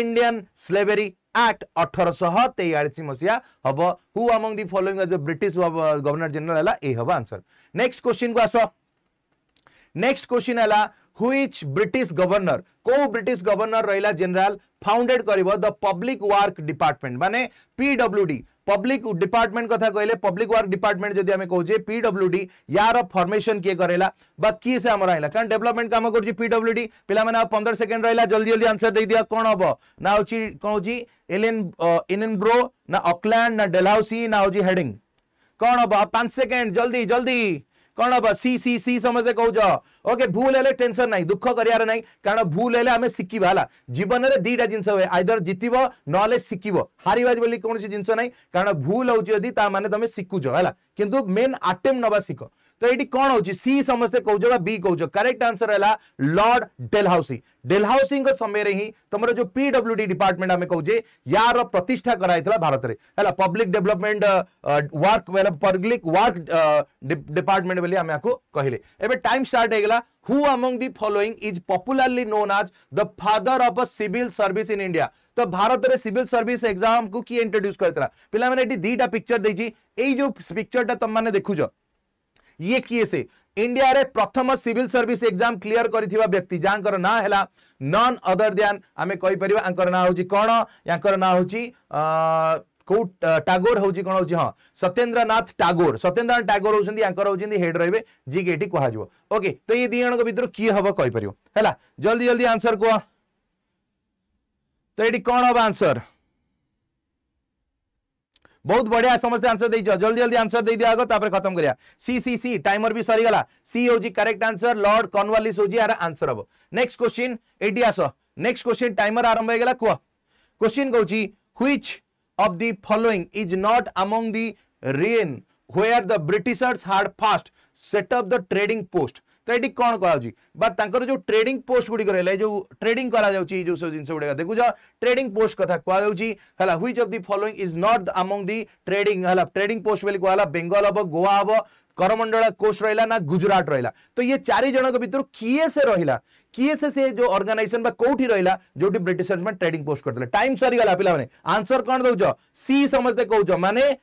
Indian slavery act ଅଠରଶହ ତେୟାଳିଶ ମସିହା ହବ who among the following as British governor general ହେଲା ଏଇ ହବ ଆନ୍ସର ନେକ୍ସଟ କ୍ୱେଶ୍ଚିନ୍କୁ ଆସ ନେକ୍ସଟ କ୍ୱେଶ୍ଚିନ୍ ହେଲା হুইচ ব্রিটিশ গভর্নর কেউ ব্রিটিশ গভর্নর রহিলা জেনারেল ফাউন্ডেড করিব দ পব্লিক ওয়ার্ক ডিপার্টমেন্ট মানে পিডব্লুডি पब्लिक डिपार्टमेंट क्या कहले पब्लिक वर्क डिपार्टमेंट जब आम कहे डी यार फर्मेसन किए करेला किए से आम रहा कारण डेभलपमेंट कम कर डी पे पंद्रह सेकेंड रहा जल्दी जल्दी आंसर दे दिया कौन हम ना हूँ कौन हूँ एलिन एलिन ब्रो ना अकलैंड ना डेलाउसी ना हूँ हेडिंग कौन हम पांच सेकेंड जल्दी जल्दी कौन हम सी सी सी समस्त कौच ओके भूल हेले टेनसन ना दुख करार ना कारण भूल हेले आम शिखा है जीवन में दुटा जिन हुए आईदर जितब ना शिखब हार कौन जिन ना कारण भूल हूँ जदि ता शिखुच है कि मेन आटेम ना शिख तो ये कौन हूँ सी समस्ते कौज बी कौज करेक्ट आंसर है लर्ड डेलहाउसी डेलहाउसी समय हिं तुम जो पीडब्ल्यू डी डिपार्टमेंट आम कहे यार प्रतिष्ठा कराई भारत में है public development work public work department बोली आम आपको कहले एवं टाइम स्टार्ट होगा who among the following is popularly known as the father of a civil service in India तो भारत में सिविल सर्विस एग्जाम को किए इंट्रोड्यूस कर पे दीटा पिक्चर देखिए जो पिक्चर टा तुम मैंने देखुच ये किए से इंडिया रे प्रथम सिविल सर्विस एग्जाम क्लियर करिथिबा व्यक्ति जानकर ना हेला नन अदर दैन आमे कहि परिबा आंकर ना होची कोन यांकर ना होची कौ टागोर हूँ कौन हूँ हाँ सत्येन्द्रनाथ टागोर सत्येन्द्रनाथ टागोर होती यांकर होती हेड रे जी के ये कहो ओके तो ये दी जन भितर किए हम कहीपर है जल्दी जल्दी आंसर कह तो ये कौन हम आंसर बहुत बढ़िया समस्त आंसर दे जल्दी जल्दी आंसर दे दिया तापर खत्म करिया सी सी सी टाइमर भी सरीगला सी हूँ करेक्ट आंसर लर्ड कर्णवालिस हूँ यार आंसर हम नेक्स्ट क्वेश्चन ये आस नेक्स्ट क्वेश्चन टाइमर आरंभ हो होगा कह क्वेश्चन कौच which of the following is not among the रेन where the Britishers had first set up the trading post तो ये कौन कर जो ट्रेडिंग पोस्ट गुड़िका जो ट्रेडिंग जो सब जिन गुड़ा देखु ट्रेडिंग पोस्ट क्या हुई of the following is not among the trading trade post बोली कहला बेंगल हम गोआ हम करमंडल कोस्ट रहा ना गुजरात रहा तो ये चार जन भितर किए से रहा किए से से जो ऑर्गेनाइजेशन बा कौटी रहा जो ब्रिटर्समेंट ट्रेडिंग पोस्ट करते टाइम सरगला पे आंसर कौन दौ सी समस्ते कौ मानते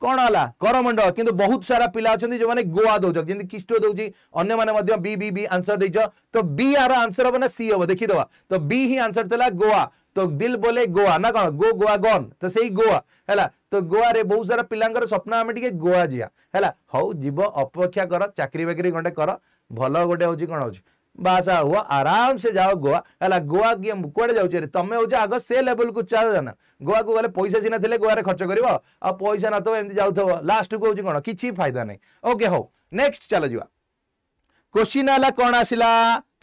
कौन आला करमंड किंतु बहुत सारा पिला अच्छा जो मैंने गोआ दौर जमी किस्टो दौर अन्य मैंने बी बी बी आंसर देच तो बी आर आंसर हम ना सी हम देखीद तो बी तो ही आंसर थी गोआ तो दिल बोले गोआ ना कौन गो गोआ गन तो सही गोआ है तो गोआ रे बहुत सारा पिला स्वप्न आम टे गोआ जी है हाउ जीव अपेक्षा कर चाकरी बाकी गंडे कर भल गोटे हूँ कौन हूँ ବାହାସା ହୁଅ ଆରାମସେ ଯାଅ ଗୋଆ ହେଲା ଗୋଆ କିଏ କୁଆଡ଼େ ଯାଉଛି ତମେ ହେଉଛି ଆଗ ସେ ଲେବଲକୁ ଚାହନା ଗୋଆକୁ ଗଲେ ପଇସା ସିନା ଥିଲେ ଗୋଆରେ ଖର୍ଚ୍ଚ କରିବ ଆଉ ପଇସା ନଥିବ ଏମିତି ଯାଉଥିବ ଲାଷ୍ଟକୁ ହେଉଛି କ'ଣ କିଛି ଫାଇଦା ନାହିଁ ଓକେ ହଉ ନେକ୍ସଟ ଚାଲ ଯିବା क्वेश्चन आला कौन आसला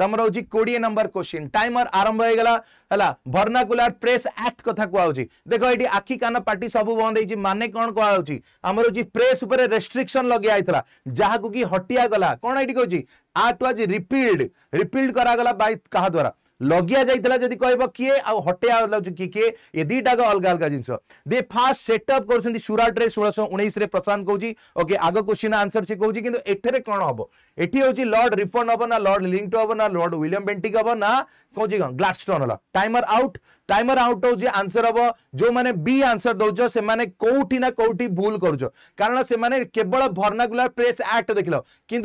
ତମର ହଉଛି କୋଡିଏ ନମ୍ବର କୋଶ୍ଚିନ୍ ଟାଇମର ଆରମ୍ଭ ହେଇଗଲା ହେଲା ଭର୍ନାକୁଲାର ପ୍ରେସ୍ ଆକ୍ଟ କଥା କୁହାହଉଛି ଦେଖ ଏଠି ଆଖି କାନ ପାଟି ସବୁ ବନ୍ଦ ହେଇଛି ମାନେ କଣ କୁହାହଉଛି ଆମର ହଉଛି ପ୍ରେସ୍ ଉପରେ ରେଷ୍ଟ୍ରିକ୍ସନ ଲଗିଆ ହେଇଥିଲା ଯାହାକୁ କି ହଟିଆ ଗଲା କଣ ଏଠି କହୁଛି ଆକ୍ଟ ୱାଜ୍ ରିପିଲ୍ଡ ରିପିଲ୍ଡ କରାଗଲା ବାଇ କାହା ଦ୍ୱାରା লগিয়া যাইতলা যদি কইব কি আ হটেয়া লাগুছি কি কি এ দুইটা অলগা অলগা জিনিস দে ফার্স্ট সেটআপ করছেন সুরাটরে ষোলশ উনিশ রে প্রশান্ত কৌছি ওকে আগ কোশ্চিন আনসর সে কৌছি কিন্তু এঠে কণ হব এটি হচ্ছে লর্ড রিফর্ন হব না লর্ড লিঙ্কট হব না লর্ড উইলিয়াম বেন্টিক হব না कौन कौन Gladstone timer out timer out हूँ आंसर हम जो मैंने बी आंसर दौच से कौटी ना कौटी भूल कर कारण से केवल भर्नाकुलर प्रेस आक्ट देख ल कि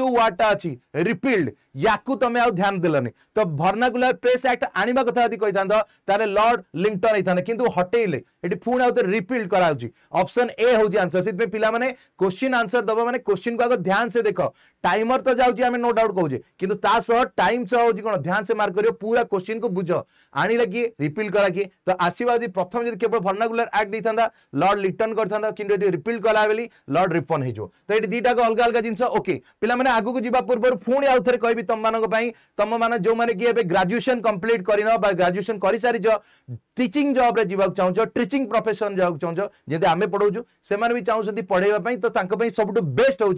वार्डटा अच्छी रिपिल्ड या तुम आ ध्यान दिलनि तो भर्नाकुलर प्रेस आक्ट आने कथा जब कही था लर्ड लिंगटन होता कि हटेले पुणी आउ रिपिल्ड करपसन ए हूँ आंसर से पे क्वेश्चन आंसर दब मैंने क्वेश्चन को आगे ध्यान से देख टाइमर तो जाऊँ आम नो डाउट कहे कि टाइम सह हूँ कौन ध्यान से मार्क कर पूरा क्वेश्चन को बुझ आने किए रिपिल करा किए तो आसवा प्रथम जब केवल भर्नाकुलर आक्ट दे था लर्ड लिटन करता कि रिपिल कला बेली लर्ड रिफन हो तो ये दुटा अलग अलग जिन ओके पे आगे जावा पूर्व पुणी आउ थे कह तुम मानी तुम मैंने जो मैंने कि ग्राजुएसन कम्प्लीट कर ग्राजुएसन कर सारी टीचिंग जॉब रे जीवाक टीचिंग प्रफेसन जावाक चाहो जदि आम पढ़ाऊ से भी चाहूँ पढ़ाई तो सब बेस्ट हूँ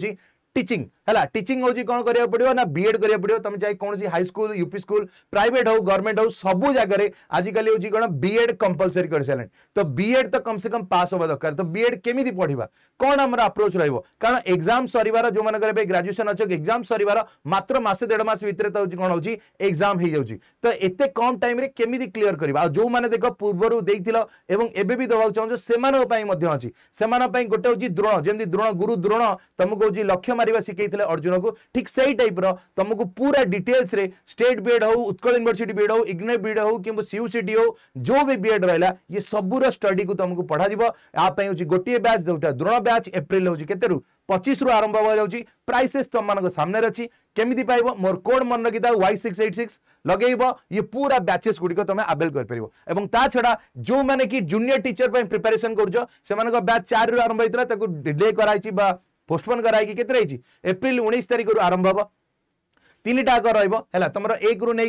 टीचिंग ହେଲା ଟିଚିଂ ହେଉଛି କ'ଣ କରିବାକୁ ପଡ଼ିବ ନା ବିଏଡ୍ କରିବାକୁ ପଡ଼ିବ ତମେ ଯାଇ କୌଣସି ହାଇସ୍କୁଲ ୟୁପି ସ୍କୁଲ ପ୍ରାଇଭେଟ୍ ହଉ ଗଭର୍ଣ୍ଣମେଣ୍ଟ ହଉ ସବୁ ଜାଗାରେ ଆଜିକାଲି ହେଉଛି କ'ଣ ବିଏଡ୍ କମ୍ପଲସରି କରିସାରିଲାଣି ତ ବିଏଡ୍ ତ କମ୍ ସେ କମ୍ ପାସ୍ ହେବା ଦରକାର ତ ବିଏଡ୍ କେମିତି ପଢ଼ିବା କ'ଣ ଆମର ଆପ୍ରୋଚ୍ ରହିବ କାରଣ ଏକ୍ଜାମ୍ ସରିବାର ଯେଉଁମାନଙ୍କର ଏବେ ଗ୍ରାଜୁଏସନ୍ ଅଛି ଏକ୍ଜାମ୍ ସରିବାର ମାତ୍ର ମାସେ ଦେଢ଼ ମାସ ଭିତରେ ତ ହେଉଛି କ'ଣ ହେଉଛି ଏକ୍ଜାମ୍ ହେଇଯାଉଛି ତ ଏତେ କମ୍ ଟାଇମ୍ରେ କେମିତି କ୍ଲିଅର୍ କରିବା ଆଉ ଯେଉଁମାନେ ଦେଖ ପୂର୍ବରୁ ଦେଇଥିଲ ଏବଂ ଏବେ ବି ଦେବାକୁ ଚାହୁଁଛ ସେମାନଙ୍କ ପାଇଁ ମଧ୍ୟ ଅଛି ସେମାନଙ୍କ ପାଇଁ ଗୋଟେ ହେଉଛି ଦ୍ରୋଣ ଯେମିତି ଦ୍ରୋଣ ଗୁରୁ ଦ୍ରୋଣ ତମକୁ ହେଉଛି ଲକ୍ଷ୍ୟ ମାରିବା ଶିଖେଇଥିଲା ଦେଇଥିଲେ ଅର୍ଜୁନକୁ ଠିକ୍ ସେଇ ଟାଇପ୍ର ତୁମକୁ ପୁରା ଡିଟେଲ୍ସରେ ଷ୍ଟେଟ୍ ବିଏଡ୍ ହଉ ଉତ୍କଳ ୟୁନିଭର୍ସିଟି ବିଏଡ୍ ହଉ ଇଗ୍ନେ ବିଏଡ୍ ହଉ କିମ୍ବା ସିୟୁ ସିଟି ହଉ ଯେଉଁ ବି ବିଏଡ୍ ରହିଲା ଇଏ ସବୁର ଷ୍ଟଡିକୁ ତୁମକୁ ପଢ଼ାଯିବ ଆ ପାଇଁ ହେଉଛି ଗୋଟିଏ ବ୍ୟାଚ୍ ଯେଉଁଟା ଦ୍ରୋଣ ବ୍ୟାଚ୍ ଏପ୍ରିଲ୍ ହେଉଛି କେତେରୁ ପଚିଶରୁ ଆରମ୍ଭ ହେବାକୁ ପ୍ରାଇସେସ୍ ତୁମମାନଙ୍କ ସାମ୍ନାରେ ଅଛି କେମିତି ପାଇବ ମୋର କୋଡ୍ ମନେ ରଖିଥାଉ ୱାଇ ସିକ୍ସ ଏଇଟ୍ ସିକ୍ସ ଲଗେଇବ ଇଏ ପୁରା ବ୍ୟାଚେସ୍ ଗୁଡ଼ିକ ତୁମେ ଆଭେଲ୍ କରିପାରିବ ଏବଂ ତା ଛଡ଼ା ଯେଉଁମାନେ କି ଜୁନିୟର ଟିଚର ପାଇଁ ପ୍ରିପାରେସନ୍ କରୁଛ ସେମାନଙ୍କ ବ୍ୟାଚ୍ ଚାରିରୁ ଆରମ୍ଭ ହେଇଥିଲା ତାକୁ ଡିଲେ କରାହେଇଛି ବା पोस्टपोन कराई के एप्रिल उन्नीस तारीख रु आरंभ हम তিনটা আগ রহব হল তোমার এক রু নেই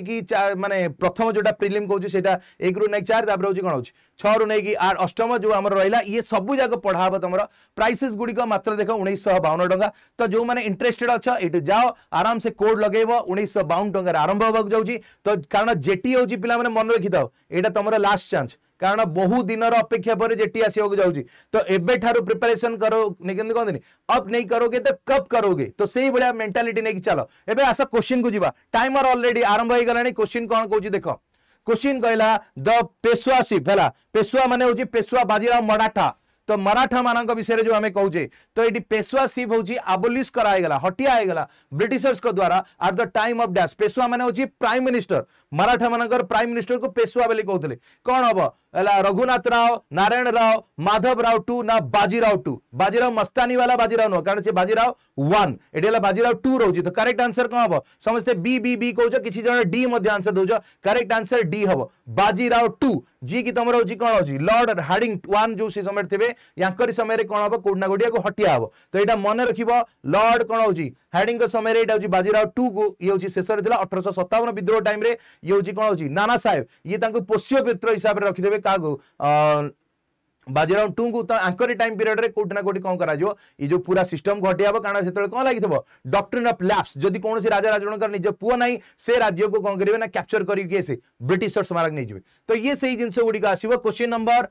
মানে প্রথম যেটা প্রিলিম কৌছি সেটা এক রু নেই চার তাপরে হচ্ছে কোণ হচ্ছে ছু নেই আট অষ্টম যে আমার রহলা ইয়ে সবু যাক পড়া হব তোমার প্রাইসেস গুড়ি মাত্র দেখ উনিশশহ বাউন টঙ্কা তো যে ইন্টরেস্টেড অছ এটু যাও আরামসে কোড লগাইব উনিশশহ বাউন টঙ্কার আরম্ভ হওয়া যাচ্ছি তো কারণ জেটি হচ্ছে পিলা মানে মনে রাখি দাও এটা তোমার লাস্ট চান্স कारण बहु दिन अपेक्षा पर जेटी आसवाक तो एवं प्रिपेरेसन करो कहते हैं अप नहीं करोगे तो कप करोगे तो से भाया मेन्टालीटी नहीं चल एवं आस क्वेश्चन को जी टाइमर अलरेडी आरंभ हो गला क्वेश्चन कौन कौन देख क्वेश्चन कहला द पेशुआ सीप है पेशुआ मान हूँ पेशुआ बाजीराव मराठा तो मराठा मान विषय जो आम कहे तो ये पेशवा सीप हूँ आबोलीस कराईगला हटिया होगा ब्रिटिशर्स द्वारा at the time of dash Peshwa मैंने प्राइम मिनिस्टर मराठा मान प्राइम मिनिस्टर को पेशवा बोली कहते कौन हम है रघुनाथ राव नारायण राव माधव राव टू ना बाजीराव टू बाजीराव मस्तानी वाला बाजीराव नुह कारण से बाजीराव वन ये बाजीराव टू रोज तो करेक्ट आंसर कौन हम समस्ते बी बी बी कौ किसी जन डी आंसर दौ करेक्ट आंसर डी हम बाजीराव टू जी की तुम हूँ कौन हो लर्ड हार्डिंग वन जो समय थे यांकर समय कौन हम कौटना कौटिया हटिया हे तो यहाँ मन रख लर्ड कौन हो हाडिंग समय बाजीराव टू को ये हूँ शेष अठरश सतावन विद्रोह टाइम ये हूँ कौन हो नाना साहेब ये पोष्य पित्र हिसाब से रखिदेवे क्या बाजीराव टू को आंकर टाइम पीरियड में कौटना कौटी कौन कर ये जो पूरा सिस्टम घटी हम कारण से कौन लगे थोड़ा डक्ट्रीन अफ लैप्स जदि कौन राजा राज निज पु ना से राज्य को कौन करेंगे ना कैप्चर करके ब्रिटर स्मारक नहीं जी तो ये से जिन गुड़िक आसो क्वेश्चन नंबर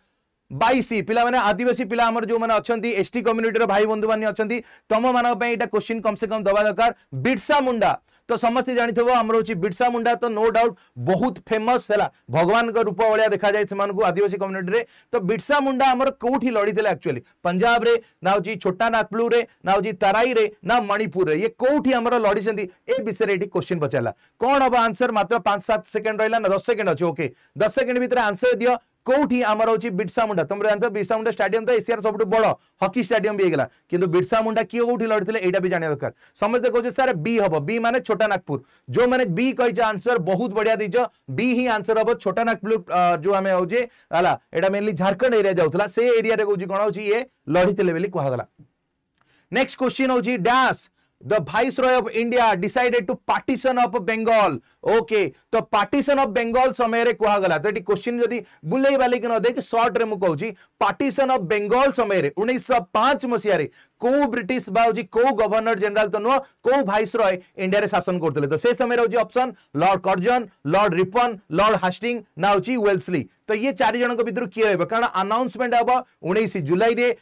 बैशी पिला माने आदिवासी पिला हमर जो माने अछंती एसटी कम्युनिटी भाई बंधु मानी अछंती तम मान क्वेश्चन कम से कम दबा दरकार बिरसा मुंडा तो समस्त जानिथबो हमर होची बिरसा मुंडा तो नो डाउट बहुत फेमस है भगवान का रूप भलिया देखा जाए समान आदिवासी कम्युनिटी तो बिरसा मुंडा कौटी लड़ी थे एक्चुअली पंजाब रे ना होची छोटा नागपुर रे ना होची तराई रे ना मणिपुर रे ये कोठी हमर लड़ीसेंती ए विषय क्वेश्चन पचाला कोन हबो आंसर मात्र पांच सात सेकेंड रहला दस सेकेंड सेकंड अछि ओके 10 सेकंड भीतर आंसर दियो कौटी आम बिर्सा मुंडा तुम जानते बिर्सा मुंडा स्टाडियम तो एसीआर सब बड़ हकी स्टाडियम भी होगा कि बिर्सा मुंडा किए कौटी लड़ते यहाँ भी जाना दरकार समस्त कहते सर बी हम बी मैंने छोटा नागपुर जो मैंने बी कही आंसर बहुत बढ़िया दीच बी ही आंसर हम छोटा नागपुर जो आम होगा मेनली झारखंड एरिया जाऊला से एरिया कौन हो लड़ी थे कहगला नेक्स्ट क्वेश्चन हूँ डास्ट the viceroy of india decided to partition of bengal okay to partition of bengal samay re kuha gala to eti question jodi bulai bali ke no dekh short re mu kahuchi partition of bengal samay re 1905 मसीह रे को British बाउजी को governor general तो no को भाइसरॉय India रे शासन करते तो से समय रोजी option Lord Curzon Lord Ripon Lord Hasting ना होची वेल्सली तो ये चारी जनों चार जन भितर किए हे कारण आनाउंसमेंट हम उन्नीस जुलाई रे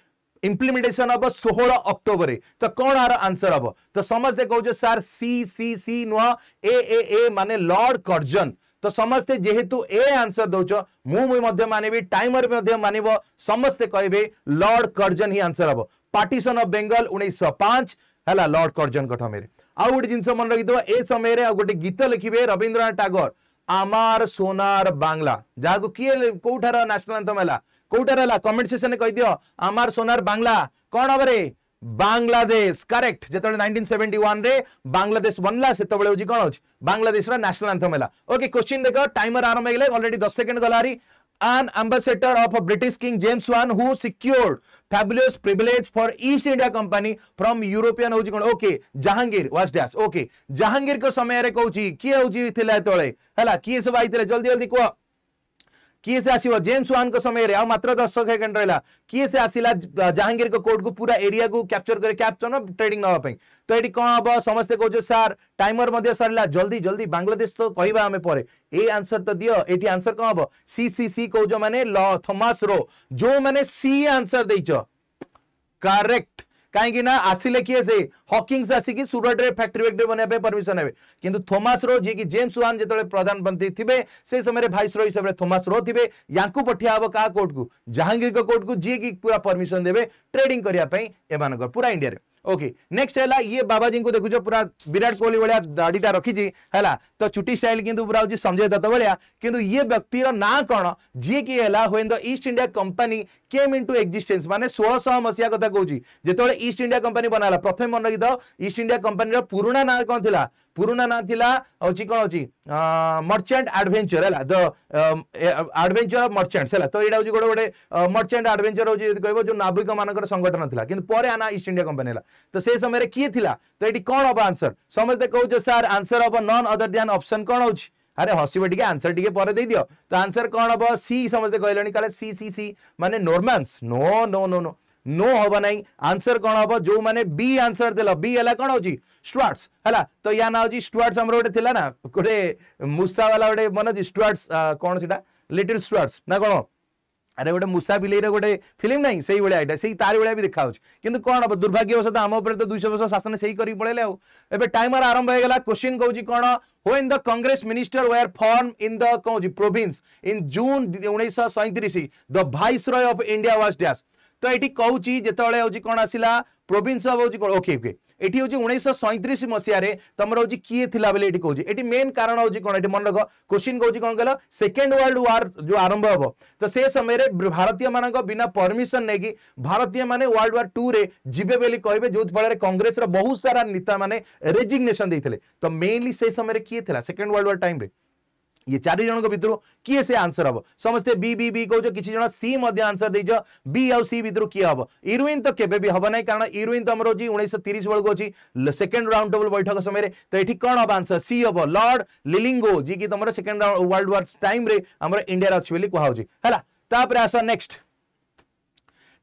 इम्प्लीमेंटेसन हम षोह अक्टोबर तो कौन आर आंसर हम तो समस्ते कौज सार सी सी सी नुह ए ए ए माने लॉर्ड कर्जन तो समस्ते जेहेतु ए आंसर दौच मुझे मानवि टाइमर मानव समस्ते कहे लॉर्ड कर्जन ही आंसर हम पार्टीसन अफ बेंगल उन्नीस पांच है लॉर्ड कर्जन ठमेर आउ गोटे जिन मन रखिद ए समय गोटे गीत लिखे रवींद्रनाथ टागोर आमार सोनार बांगला जहाँ किए कौटार न्यासनाल आंथम है কোটা রহলা কমেন্ট সেকশন কই দিও আমার সোনার বাংলা কোন হবরে বাংলাদেশ কারেক্ট যেতবে 1971 রে বাংলাদেশ বনলা সেতবে হচ্ছে কোন হচ্ছে বাংলাদেশর ন্যাশনাল অ্যান্থম হেলা ওকে কোশ্চেন দেখো টাইমার আরম্ভ হইলে অলরেডি 10 সেকেন্ড গলারি an ambassador of a British King James I who secured fabulous privilege for East India Company from European होजी कोन okay Jahangir was dash okay Jahangir को समय रे कहउची किए होजी थिला तळे हला किए सब आइतले जल्दी जल्दी को किए से आसव जेम्स व्वान समय आ मात्र दस सेकेंड रहा किए से आसला जहांगीर कोर्ट को पूरा एरिया को कैप्चर कर कैप्चन ट्रेडिंग नापी तो ये कौन हम समस्ते कौच सार टाइमर सर जल्दी जल्दी बांग्लादेश तो कहवा आम पर ये आंसर तो दियो ये आंसर कौन हम सी सी सी कौच मान ल थमास रो जो मैंने सी आंसर देच करेक्ट कहीं आसिले किए से हकिंगस आसिक सुरट फैक्ट्री फैक्ट्री बनवाई परमिशन हे कि थोमस रो जी कि जेम्स वन जो प्रधानमंत्री थे से समय भाइस रो हिसाब से थोमास रो थे या पठिया हम क्या कोर्ट को जहांगीर कोर्ट को जी पूरा परमिशन देवे ट्रेडिंग करने पूरा इंडिया ओके नेक्स्ट है ये बाबा जी को देखुच पूरा विराट कोहली भाया दाढ़ीटा रखी है तो चुट्टी स्टाइल कि पूरा हूँ संजय दत्त भाया कि ये व्यक्ति ना कौन जी कि when East India Company came into एक्जिस्टे मानते षोलश मसीहा कथ कौन जो ईस्ट इंडिया कंपनी बनाला प्रथम मन रखी दो ईस्ट इंडिया कंपनी पुराणा ना कौन थी पुराणा ना थी हूँ कौन अच्छी मर्चेंट आडभेचर है द आडभेचर मर्चेंट है तो यहाँ हूँ गोटे गोटे मर्चेंट आडभेचर हूँ कह जो नाविक मानक संगठन थी कि आना ईस्ट इंडिया कंपनी है तो से समय किए थी तो ये कौन हम आंसर समस्ते कहो सर आंसर हम नन अदर दिन अप्सन कौन हो अरे हसब टे आंसर टी पर दियो तो आंसर कौन हम सी समस्ते कहले कह सी सी सी मानते नोरमास no no no no no हम ना आंसर कौन हम जो मैंने बी आंसर दिल बी है कौन हो स्टुअर्ट्स है तो या ना हूँ स्टुअर्ट्स गोटे थी ना गोटे मूसा गोटे मन अच्छे स्टुअर्ट्स कौन सीटा लिटिल स्टुअर्ट्स ना कौन ଆରେ ଗୋଟେ ମୂଷା ବିଲେଇର ଗୋଟେ ଫିଲ୍ମ ନାହିଁ ସେଇଭଳିଆ ଏଇଟା ସେଇ ତାରି ଭଳିଆ ବି ଦେଖାହେଉଛି କିନ୍ତୁ କ'ଣ ହେବ ଦୁର୍ଭାଗ୍ୟବଶତଃ ଆମ ଉପରେ ତ ଦୁଇଶହ ବର୍ଷ ଶାସନ ସେଇ କରିକି ପଳେଇଲେ ଆଉ ଏବେ ଟାଇମର ଆରମ୍ଭ ହେଇଗଲା କୋଶ୍ଚିନ୍ କହୁଛି କ'ଣ when the congress minister were formed in the Kauji province in june 1937 the viceroy of india was dash to eti kauchi jetale hoji kon asila province of hoji kon okay okay এটি হচ্ছে উনিশশো সৈত্রিশ মশিয়ারে তোমার হচ্ছে কি লা বলে এটি কৌছি এটি মেন কারণ হচ্ছে কোণ এটি মনে রখ কোশ্চিন কৌছি কোণ কল সেকেন্ড ওয়ার্ল্ড ওয়ার যে আরম্ভ হব তো সে সময় ভারতীয় মান বিনা পরমিশন নেই ভারতীয় মানে ওয়ার্ল্ড ওয়ার টু রে যাবে বলে কহবে যে ফলের কংগ্রেসর বহু সারা নেতা মানে রেজিগনেসন দিয়ে তো মেইনলি সেই সময় কি লা সেকেন্ড ওয়ার্ল্ড ওয়ার টাইম রে ये चारि जन भितर किए से आंसर हम समस्ते बी बी बी कौच किसी जन सी आंसर दे बी आउ सी भितर किए हम इरोन तो केवे हम ना कारण ईरोइन तो आम अच्छी उन्नीस तीस बेलू अच्छी सेकेंड राउंड टेबल बैठक समय तो ये कौन हम आंसर सी हम लर्ड लिलिंगो जी कि तुम सेकेंड वर्ल्ड वार टाइम आम इंडिया अच्छी कहूँ है आस नेक्स्ट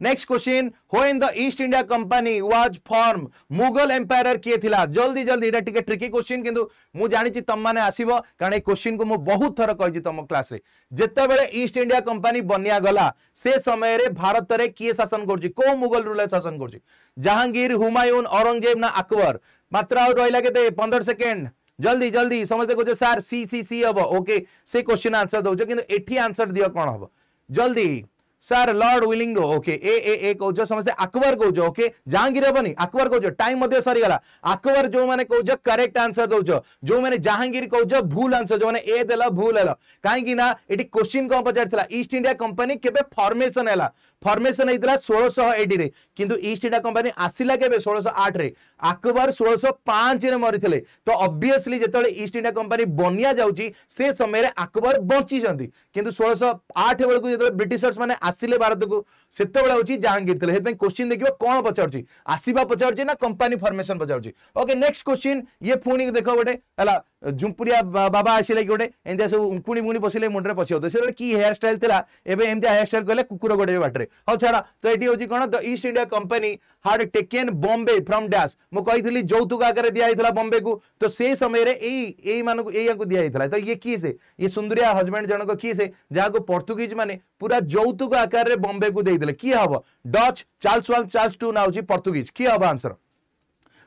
नेक्स्ट क्वेश्चन हो in the East India Company was firm Mughal empire किए थिला जल्दी जल्दी एटा टिके ट्रिकी क्वेश्चन किंतु मु जानिछि तुम माने आसीबो कारण ए क्वेश्चन को मु बहुत थर कहि तुम क्लास रे जेते बेले ईस्ट इंडिया कंपनी बनिया गला से समय रे भारत रे किए शासन करछि को मुगल रूलर शासन करछि जहांगीर हुमायून औरंगजेब ना अकबर मात्र आउ रहिला केते 15 सेकेंड जल्दी जल्दी समझते कहते सार सी सी सी हम ओके से क्वेश्चन आंसर दौच कि आंसर दियो कौन हम जल्दी सर लर्ड विलिंग ओके ए ए ए कौज समस्ते अकबर कौज ओके जहांगीर हेनी अकबर कौज टाइम सरीगला अकबर जो मैंने कौज करेक्ट आंसर दौ जो मैंने जहांगीर कौज भूल आंसर जो मैंने ए देल भूल हेल कहीं क्वेश्चन कौन पचार्ट इंडिया कंपनी केमेसन फर्मेसन होता षोलश एटी किंतु ईस्ट इंडिया कंपनी आसला के षोलश आठ रकबर षोलश पांच मरी थे तो अभीयसली जो ईस्ट इंडिया कंपनी बनिया जाऊँच से समय अकबर बंची किंतु षोलश आठ बेलू जो ब्रिटिशर्स मैंने आसिले भारत को सेत जहांगीर थे क्वेश्चन देखिए कौन पचार आसवा पचार कंपानी फर्मेसन पचार ओके नेक्स्ट क्वेश्चन ये पुणी देख गोटे है ଝୁମ୍ପୁରିଆ ବାବା ଆସିଲେ କି ଗୋଟେ ଏମିତିଆ ସବୁ ଉଙ୍କୁଣି ମୁଙ୍ଗୁଣି ପଶିଲେ ମୁଣ୍ଡରେ ପଶିଯାଉଥିଲେ ସେତେବେଳେ କି ହେୟାର ଷ୍ଟାଇଲ ଥିଲା ଏବେ ଏମିତିଆ ହେୟାର ଷ୍ଟାଇଲ କହିଲେ କୁକୁର ଗୋଡ଼େଇବେ ବାଟରେ ହଉ ଛାଡ଼ ତ ଏଠି ହେଉଛି କ'ଣ the East India Company had taken Bombay from dash ମୁଁ କହିଥିଲି ଯୌତୁକ ଆକାରରେ ଦିଆହେଇଥିଲା ବମ୍ବେକୁ ତ ସେ ସମୟରେ ଏଇ ଏଇମାନଙ୍କୁ ଏଇଆକୁ ଦିଆହେଇଥିଲା ତ ଇଏ କିଏ ସେ ଇଏ ସୁନ୍ଦରିଆ ହଜବେଣ୍ଡ ଜଣକ କିଏ ସେ ଯାହାକୁ ପର୍ତ୍ତୁଗୀଜ ମାନେ ପୁରା ଯୌତୁକ ଆକାରରେ ବମ୍ବେକୁ ଦେଇଥିଲେ କିଏ ହବ Dutch Charles one Charles two ନା ହେଉଛି ପର୍ତ୍ତୁଗୀଜ କିଏ ହବ ଆନ୍ସର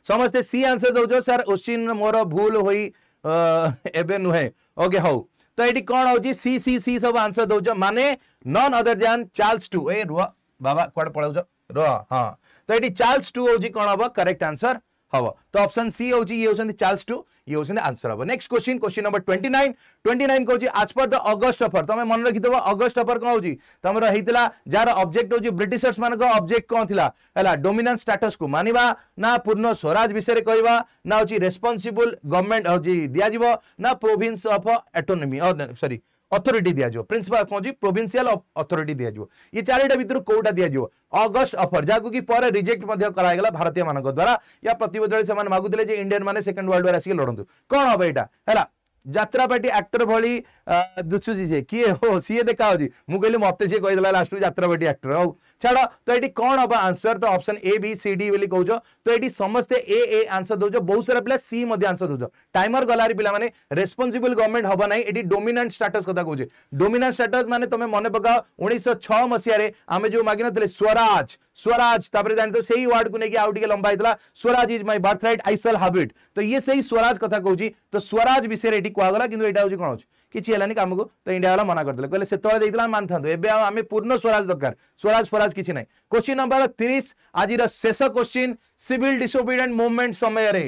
ସମସ୍ତେ ସି ଆନ୍ସର ଦଉଛ ସାର୍ ଓସିନ୍ ମୋର ଭୁଲ ହୋଇ एबे नुहे ओके हाउ तो ये कौन हूँ सी सी सी सब आंसर दौ माने none other than Charles two ए रुआ बाबा कड़े पढ़ाऊ रुआ हाँ तो ये चार्ल्स टू हूँ कौन हम करेक्ट आंसर হব তো অপশন সি হচ্ছে ইয়ে হচ্ছেন চার্লস টু ইয়ে হচ্ছেন আনসর হব next question question number twenty nine twenty nine কোচি আজ পর দ অগস্ট অফর তুমি মনে রাখিদেব অগস্ট অফর কম হচ্ছে তোমার হয়েছিল যার অবজেক্ট হচ্ছে ব্রিটিশর্স মান অবজেক্ট কম লা হল ডোমিনান্স স্টাটস কু মানবা না পূর্ণ স্বরাজ বিষয়ে কহবা না হচ্ছে রেসপন্সিবল গভর্নমেন্ট হচ্ছে দিয়া যাব না province of autonomy sorry authority দিয়াযিব প্রিন্সিপাল কোন প্রোভিনসিয়াল অথরিটি দিয়াযিব ই চারিটা ভিতর কোটা দিয়াযিব অগস্ট অফর যাকে কি পরে রিজেক্ট মধ্য করা গলা ভারতীয় মানক দ্বারা ইয়া প্রতবদলে সে মাগুলে যে ইন্ডিয়ান মানে সেকেন্ড ওয়ার্ল্ড ওয়ার আসিকি লড়ন্তু কোন হব এটা হেলা जत्रापाटी एक्टर भली दुसुची सी किए हो सी देखा मुझे मत सी कही लास्ट जत्रापाटी आक्टर हाउ छाड़ तो ये कौन हम आंसर तो option A B C D बोली कौ तो ये समस्ते ए ए आंसर दौ बहुत सारा पे सी आंसर दौ टाइमर गलारी पे रेस्पनसबल गवर्नमेंट हम ना ये डोमिनाट स्टाटस क्या कहे डोमिनाट स्टाटस मैंने तुम मन पका उन्नीस छह मसीह जो मांग नाते स्वराज स्वराज जानते से ही वार्ड को लेकिन आउट लंबा होता Swaraj is my birth right I shall have it तो ये से स्वराज कथ कह तो स्वराज विषय କୁହାଗଲା କିନ୍ତୁ ଏଇଟା ହେଉଛି କ'ଣ ହେଉଛି କିଛି ହେଲାନି କାମକୁ ତ ଇଣ୍ଡିଆବାଲା ମନା କରିଦେଲେ କହିଲେ ସେତେବେଳେ ଦେଇଥିଲା ଆମେ ମାନିଥାନ୍ତୁ ଏବେ ଆଉ ଆମେ ପୂର୍ଣ୍ଣ ସ୍ୱରାଜ ଦରକାର ସ୍ୱରାଜ ଫରାଜ କିଛି ନାହିଁ କୋଶ୍ଚିନ୍ ନମ୍ବର ତିରିଶ ଆଜିର ଶେଷ କୋଶ୍ଚିନ୍ ସିଭିଲ ଡିସୋବିଡିଏଣ୍ଟ ମୁଭମେଣ୍ଟ ସମୟରେ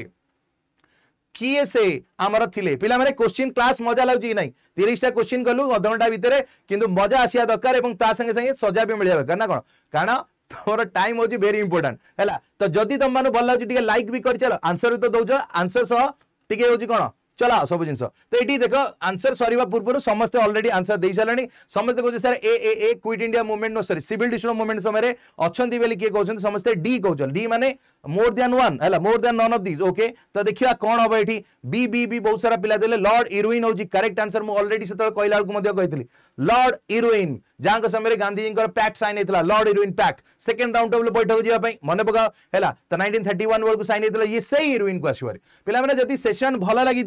কিয়ে সে আমার থিলে পিলা মানে কোশ্চিন ক্লাস মজা লাগুচি কি না তিরিশটা কোশ্চিন কলু অধঘণ্টা ভিতরে কিন্তু মজা আসা দরকার এবং তা সঙ্গে সঙ্গে সজা বি মিলিয়া দরকার না কোণ কারণ তোমার টাইম হচ্ছে ভেরি ইম্পর্টাট হল তো যদি তোমার ভাল লাগুচি টিকে লাইক বি করে চাল আনসর তো দৌছ আনসর সহ টিকে হচ্ছে কোণ चला सब जिन तो ये देख आंसर सर पूर्व समस्त अलरेडी आंसर दे सारे समस्त कहते sir A A A quit India movement no sorry civil डिशन मुवमेंट समय अच्छा किए कहते समस्त डी कहते डी मैंने मोर देन वन है more than none of these okay तो देखा कौन हम ये बी बी बी बहुत सारा पिला देले लर्ड इरोइन हूँ करेक्ट आंसर मुझे अलरेडी से कहला बेलू लर्ड इरोइन जहां समय गांधीजी पैक्ट सैन होता है Lord Irwin pact second round table बैठक जावाई मन पका है तो नाइंटीन थर्ट वन बेलू सैन होता है ये से हिरोइन को आसवे पे जब सेसन भल लगी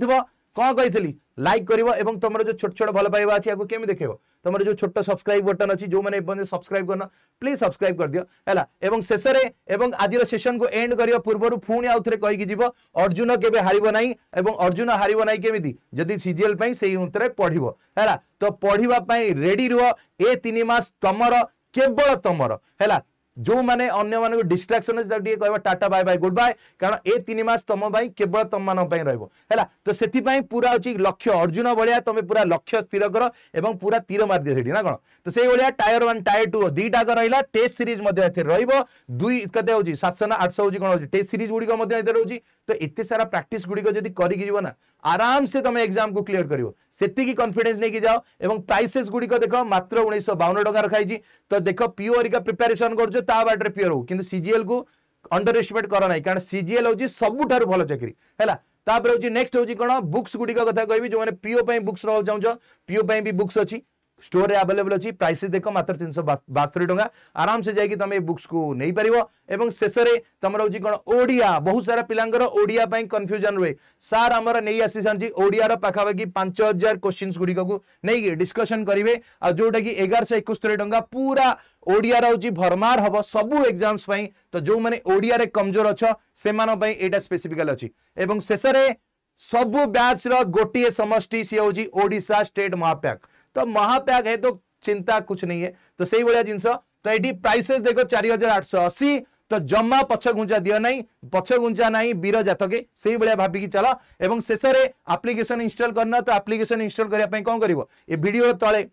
ক কাইছিলি লাইক করিব এবং তোমার যে ছোট ছোট ভাল পাইবা আছে আকো কেমি দেখেও তোমার যে ছোট সাবস্ক্রাইব বাটন আছে জো মানে বনে সাবস্ক্রাইব করনা প্লিজ সাবস্ক্রাইব কর দিও হেলা এবং সেসরে এবং আজিৰ সেশন কো এণ্ড কৰিও পূৰ্বৰ ফোন আউটৰে কাই কি দিব অর্জুন কেবে হৰিব নাই এবং অর্জুন হৰিব নাই কেমিতি যদি সিজিএল পাই সেই উত্তৰে পঢ়িব হেলা তো পঢ়িবা পাই ৰেডি ৰো এ তিনি মাস তোমার কেবল তোমার হেলা ଯେଉଁମାନେ ଅନ୍ୟମାନଙ୍କୁ ଡିଷ୍ଟ୍ରାକ୍ସନ୍ ଅଛି ତାକୁ ଟିକେ କହିବ tata bye bye good bye କାରଣ ଏ ତିନି ମାସ ତମ ପାଇଁ କେବଳ ତମମାନଙ୍କ ପାଇଁ ରହିବ ହେଲା ତ ସେଥିପାଇଁ ପୁରା ହେଉଛି ଲକ୍ଷ୍ୟ ଅର୍ଜୁନ ଭଳିଆ ତମେ ପୁରା ଲକ୍ଷ୍ୟ ସ୍ଥିର କର ଏବଂ ପୁରା ତୀର ମାରିଦିଅ ସେଠି ନା କ'ଣ ତ ସେଇଭଳିଆ ଟାୟର ୱାନ୍ ଟାୟର ଟୁ ଦୁଇଟାକ ରହିଲା ଟେଷ୍ଟ ସିରିଜ୍ ମଧ୍ୟ ଏଥିରେ ରହିବ ଦୁଇ କେତେ ହେଉଛି ସାତଶହ ନା ଆଠଶହ ହେଉଛି କ'ଣ ହେଉଛି ଟେଷ୍ଟ ସିରିଜ୍ ଗୁଡ଼ିକ ମଧ୍ୟ ଏଥିରେ ରହୁଛି ତ ଏତେ ସାରା ପ୍ରାକ୍ଟିସ୍ ଗୁଡ଼ିକ ଯଦି କରିକି ଯିବ ନା आराम से तुम एग्जाम को क्लीयर करो कन्फिडेन्स नहीं जाओ और प्राइसेस गुड़िक देख मात्र उन्नीस बावन टाँग रखाई तो देख पीओ हरिका प्रिपेरेसन कर पीओर हो कि सीजीएल को अंडर एस्टिमेट कर ना कारण सीजीएल हूँ सब भल चाकरी है तापर हूँ नेक्स्ट हूँ कौन बुक्स गुड़िक कथ कह जो मैंने पीओ बुक्स रहा चाहूँ पीओ भी बुक्स अच्छी स्टोर आवेलेबल अच्छी प्राइस देख मात्र तीन सौ बास्तरी टाँग आराम से जाकि तुम बुक्स को नहीं पार और शेष में तुम रोज कौन ओडिया बहुत सारा पिलांर ओडिया कन्फ्यूजन रुए सार आम नहीं आसी सारी ओडिया पाखापाखि पांच हजार क्वेश्चन गुड़िक नहीं डिस्कसन करेंगे आ जोटा कि एगार शह एक टाँग पूरा ओडिया रोचे भरमार हम सब एक्जामस तो जो मैंने ओडिया कमजोर अच्छा स्पेसीफिकाल अच्छी शेष में सब ब्याच्र गोटे समष्टि सी होशा स्टेट महाप्याक तो महाप्याग है तो चिंता कुछ नहीं है तो सही भाया जिनस तो ये प्राइसेस देख चार हजार सौ अशी तो जमा पछघुंचा दि ना गुंजा ना बीर जात के भाविक चल और शेष में आप्लिकेसन इनस्टल करना तो आप्लिकेसन इनस्टल करने कौन कर तले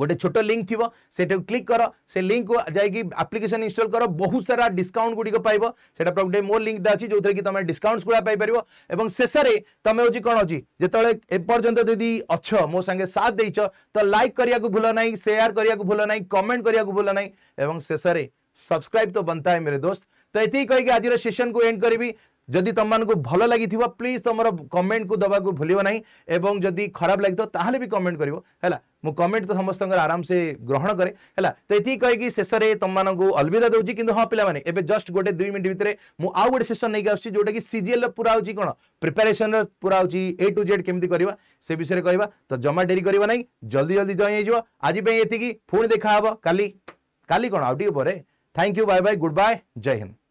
गोटे छोट लिंक थी से क्लिक कर से लिंक को जाकि आप्लिकेसन इनस्टल कर बहुत सारा डिस्काउंट गुड़िक पाइब से गोटे मोर लिंक अच्छी जो थे कि तुम डिस्काउंट गुड़ा पाइपर और में तुम हूँ कौन अच्छी जिते एपर्तंत जदि अच मो सागे साथ देच तो लाइक करने को भूल ना सेयार करने को भूल ना कमेंट करने को भूल ना और शेषर सब्सक्राइब तो बनता है मेरे दोस्त तो ये कही आज सेसन को एंड करी जदि तुमको भल लगी प्लीज तुम कमेंट को दवा भूल ना और जदि खराब लगे ताहले भी कमेंट कर कमेंट तो समस्त आराम से ग्रहण कै है तो ये कहीकि शेष में को अलविदा दूसरी कि हाँ पे जस्ट गोटे दुई मिनट भितर मुझे आउ गए सेसन नहीं आस जोटा कि सीजेल पूरा हो कौन प्रिपेरेसन पूरा हो ए टू जेड केमी करवा से विषय कह तो जमा डेरी करवा ना जल्दी जल्दी जॉइन हो आज ये पुणी देखा हे कल कौन out thank you bye bye good bye Jai Hind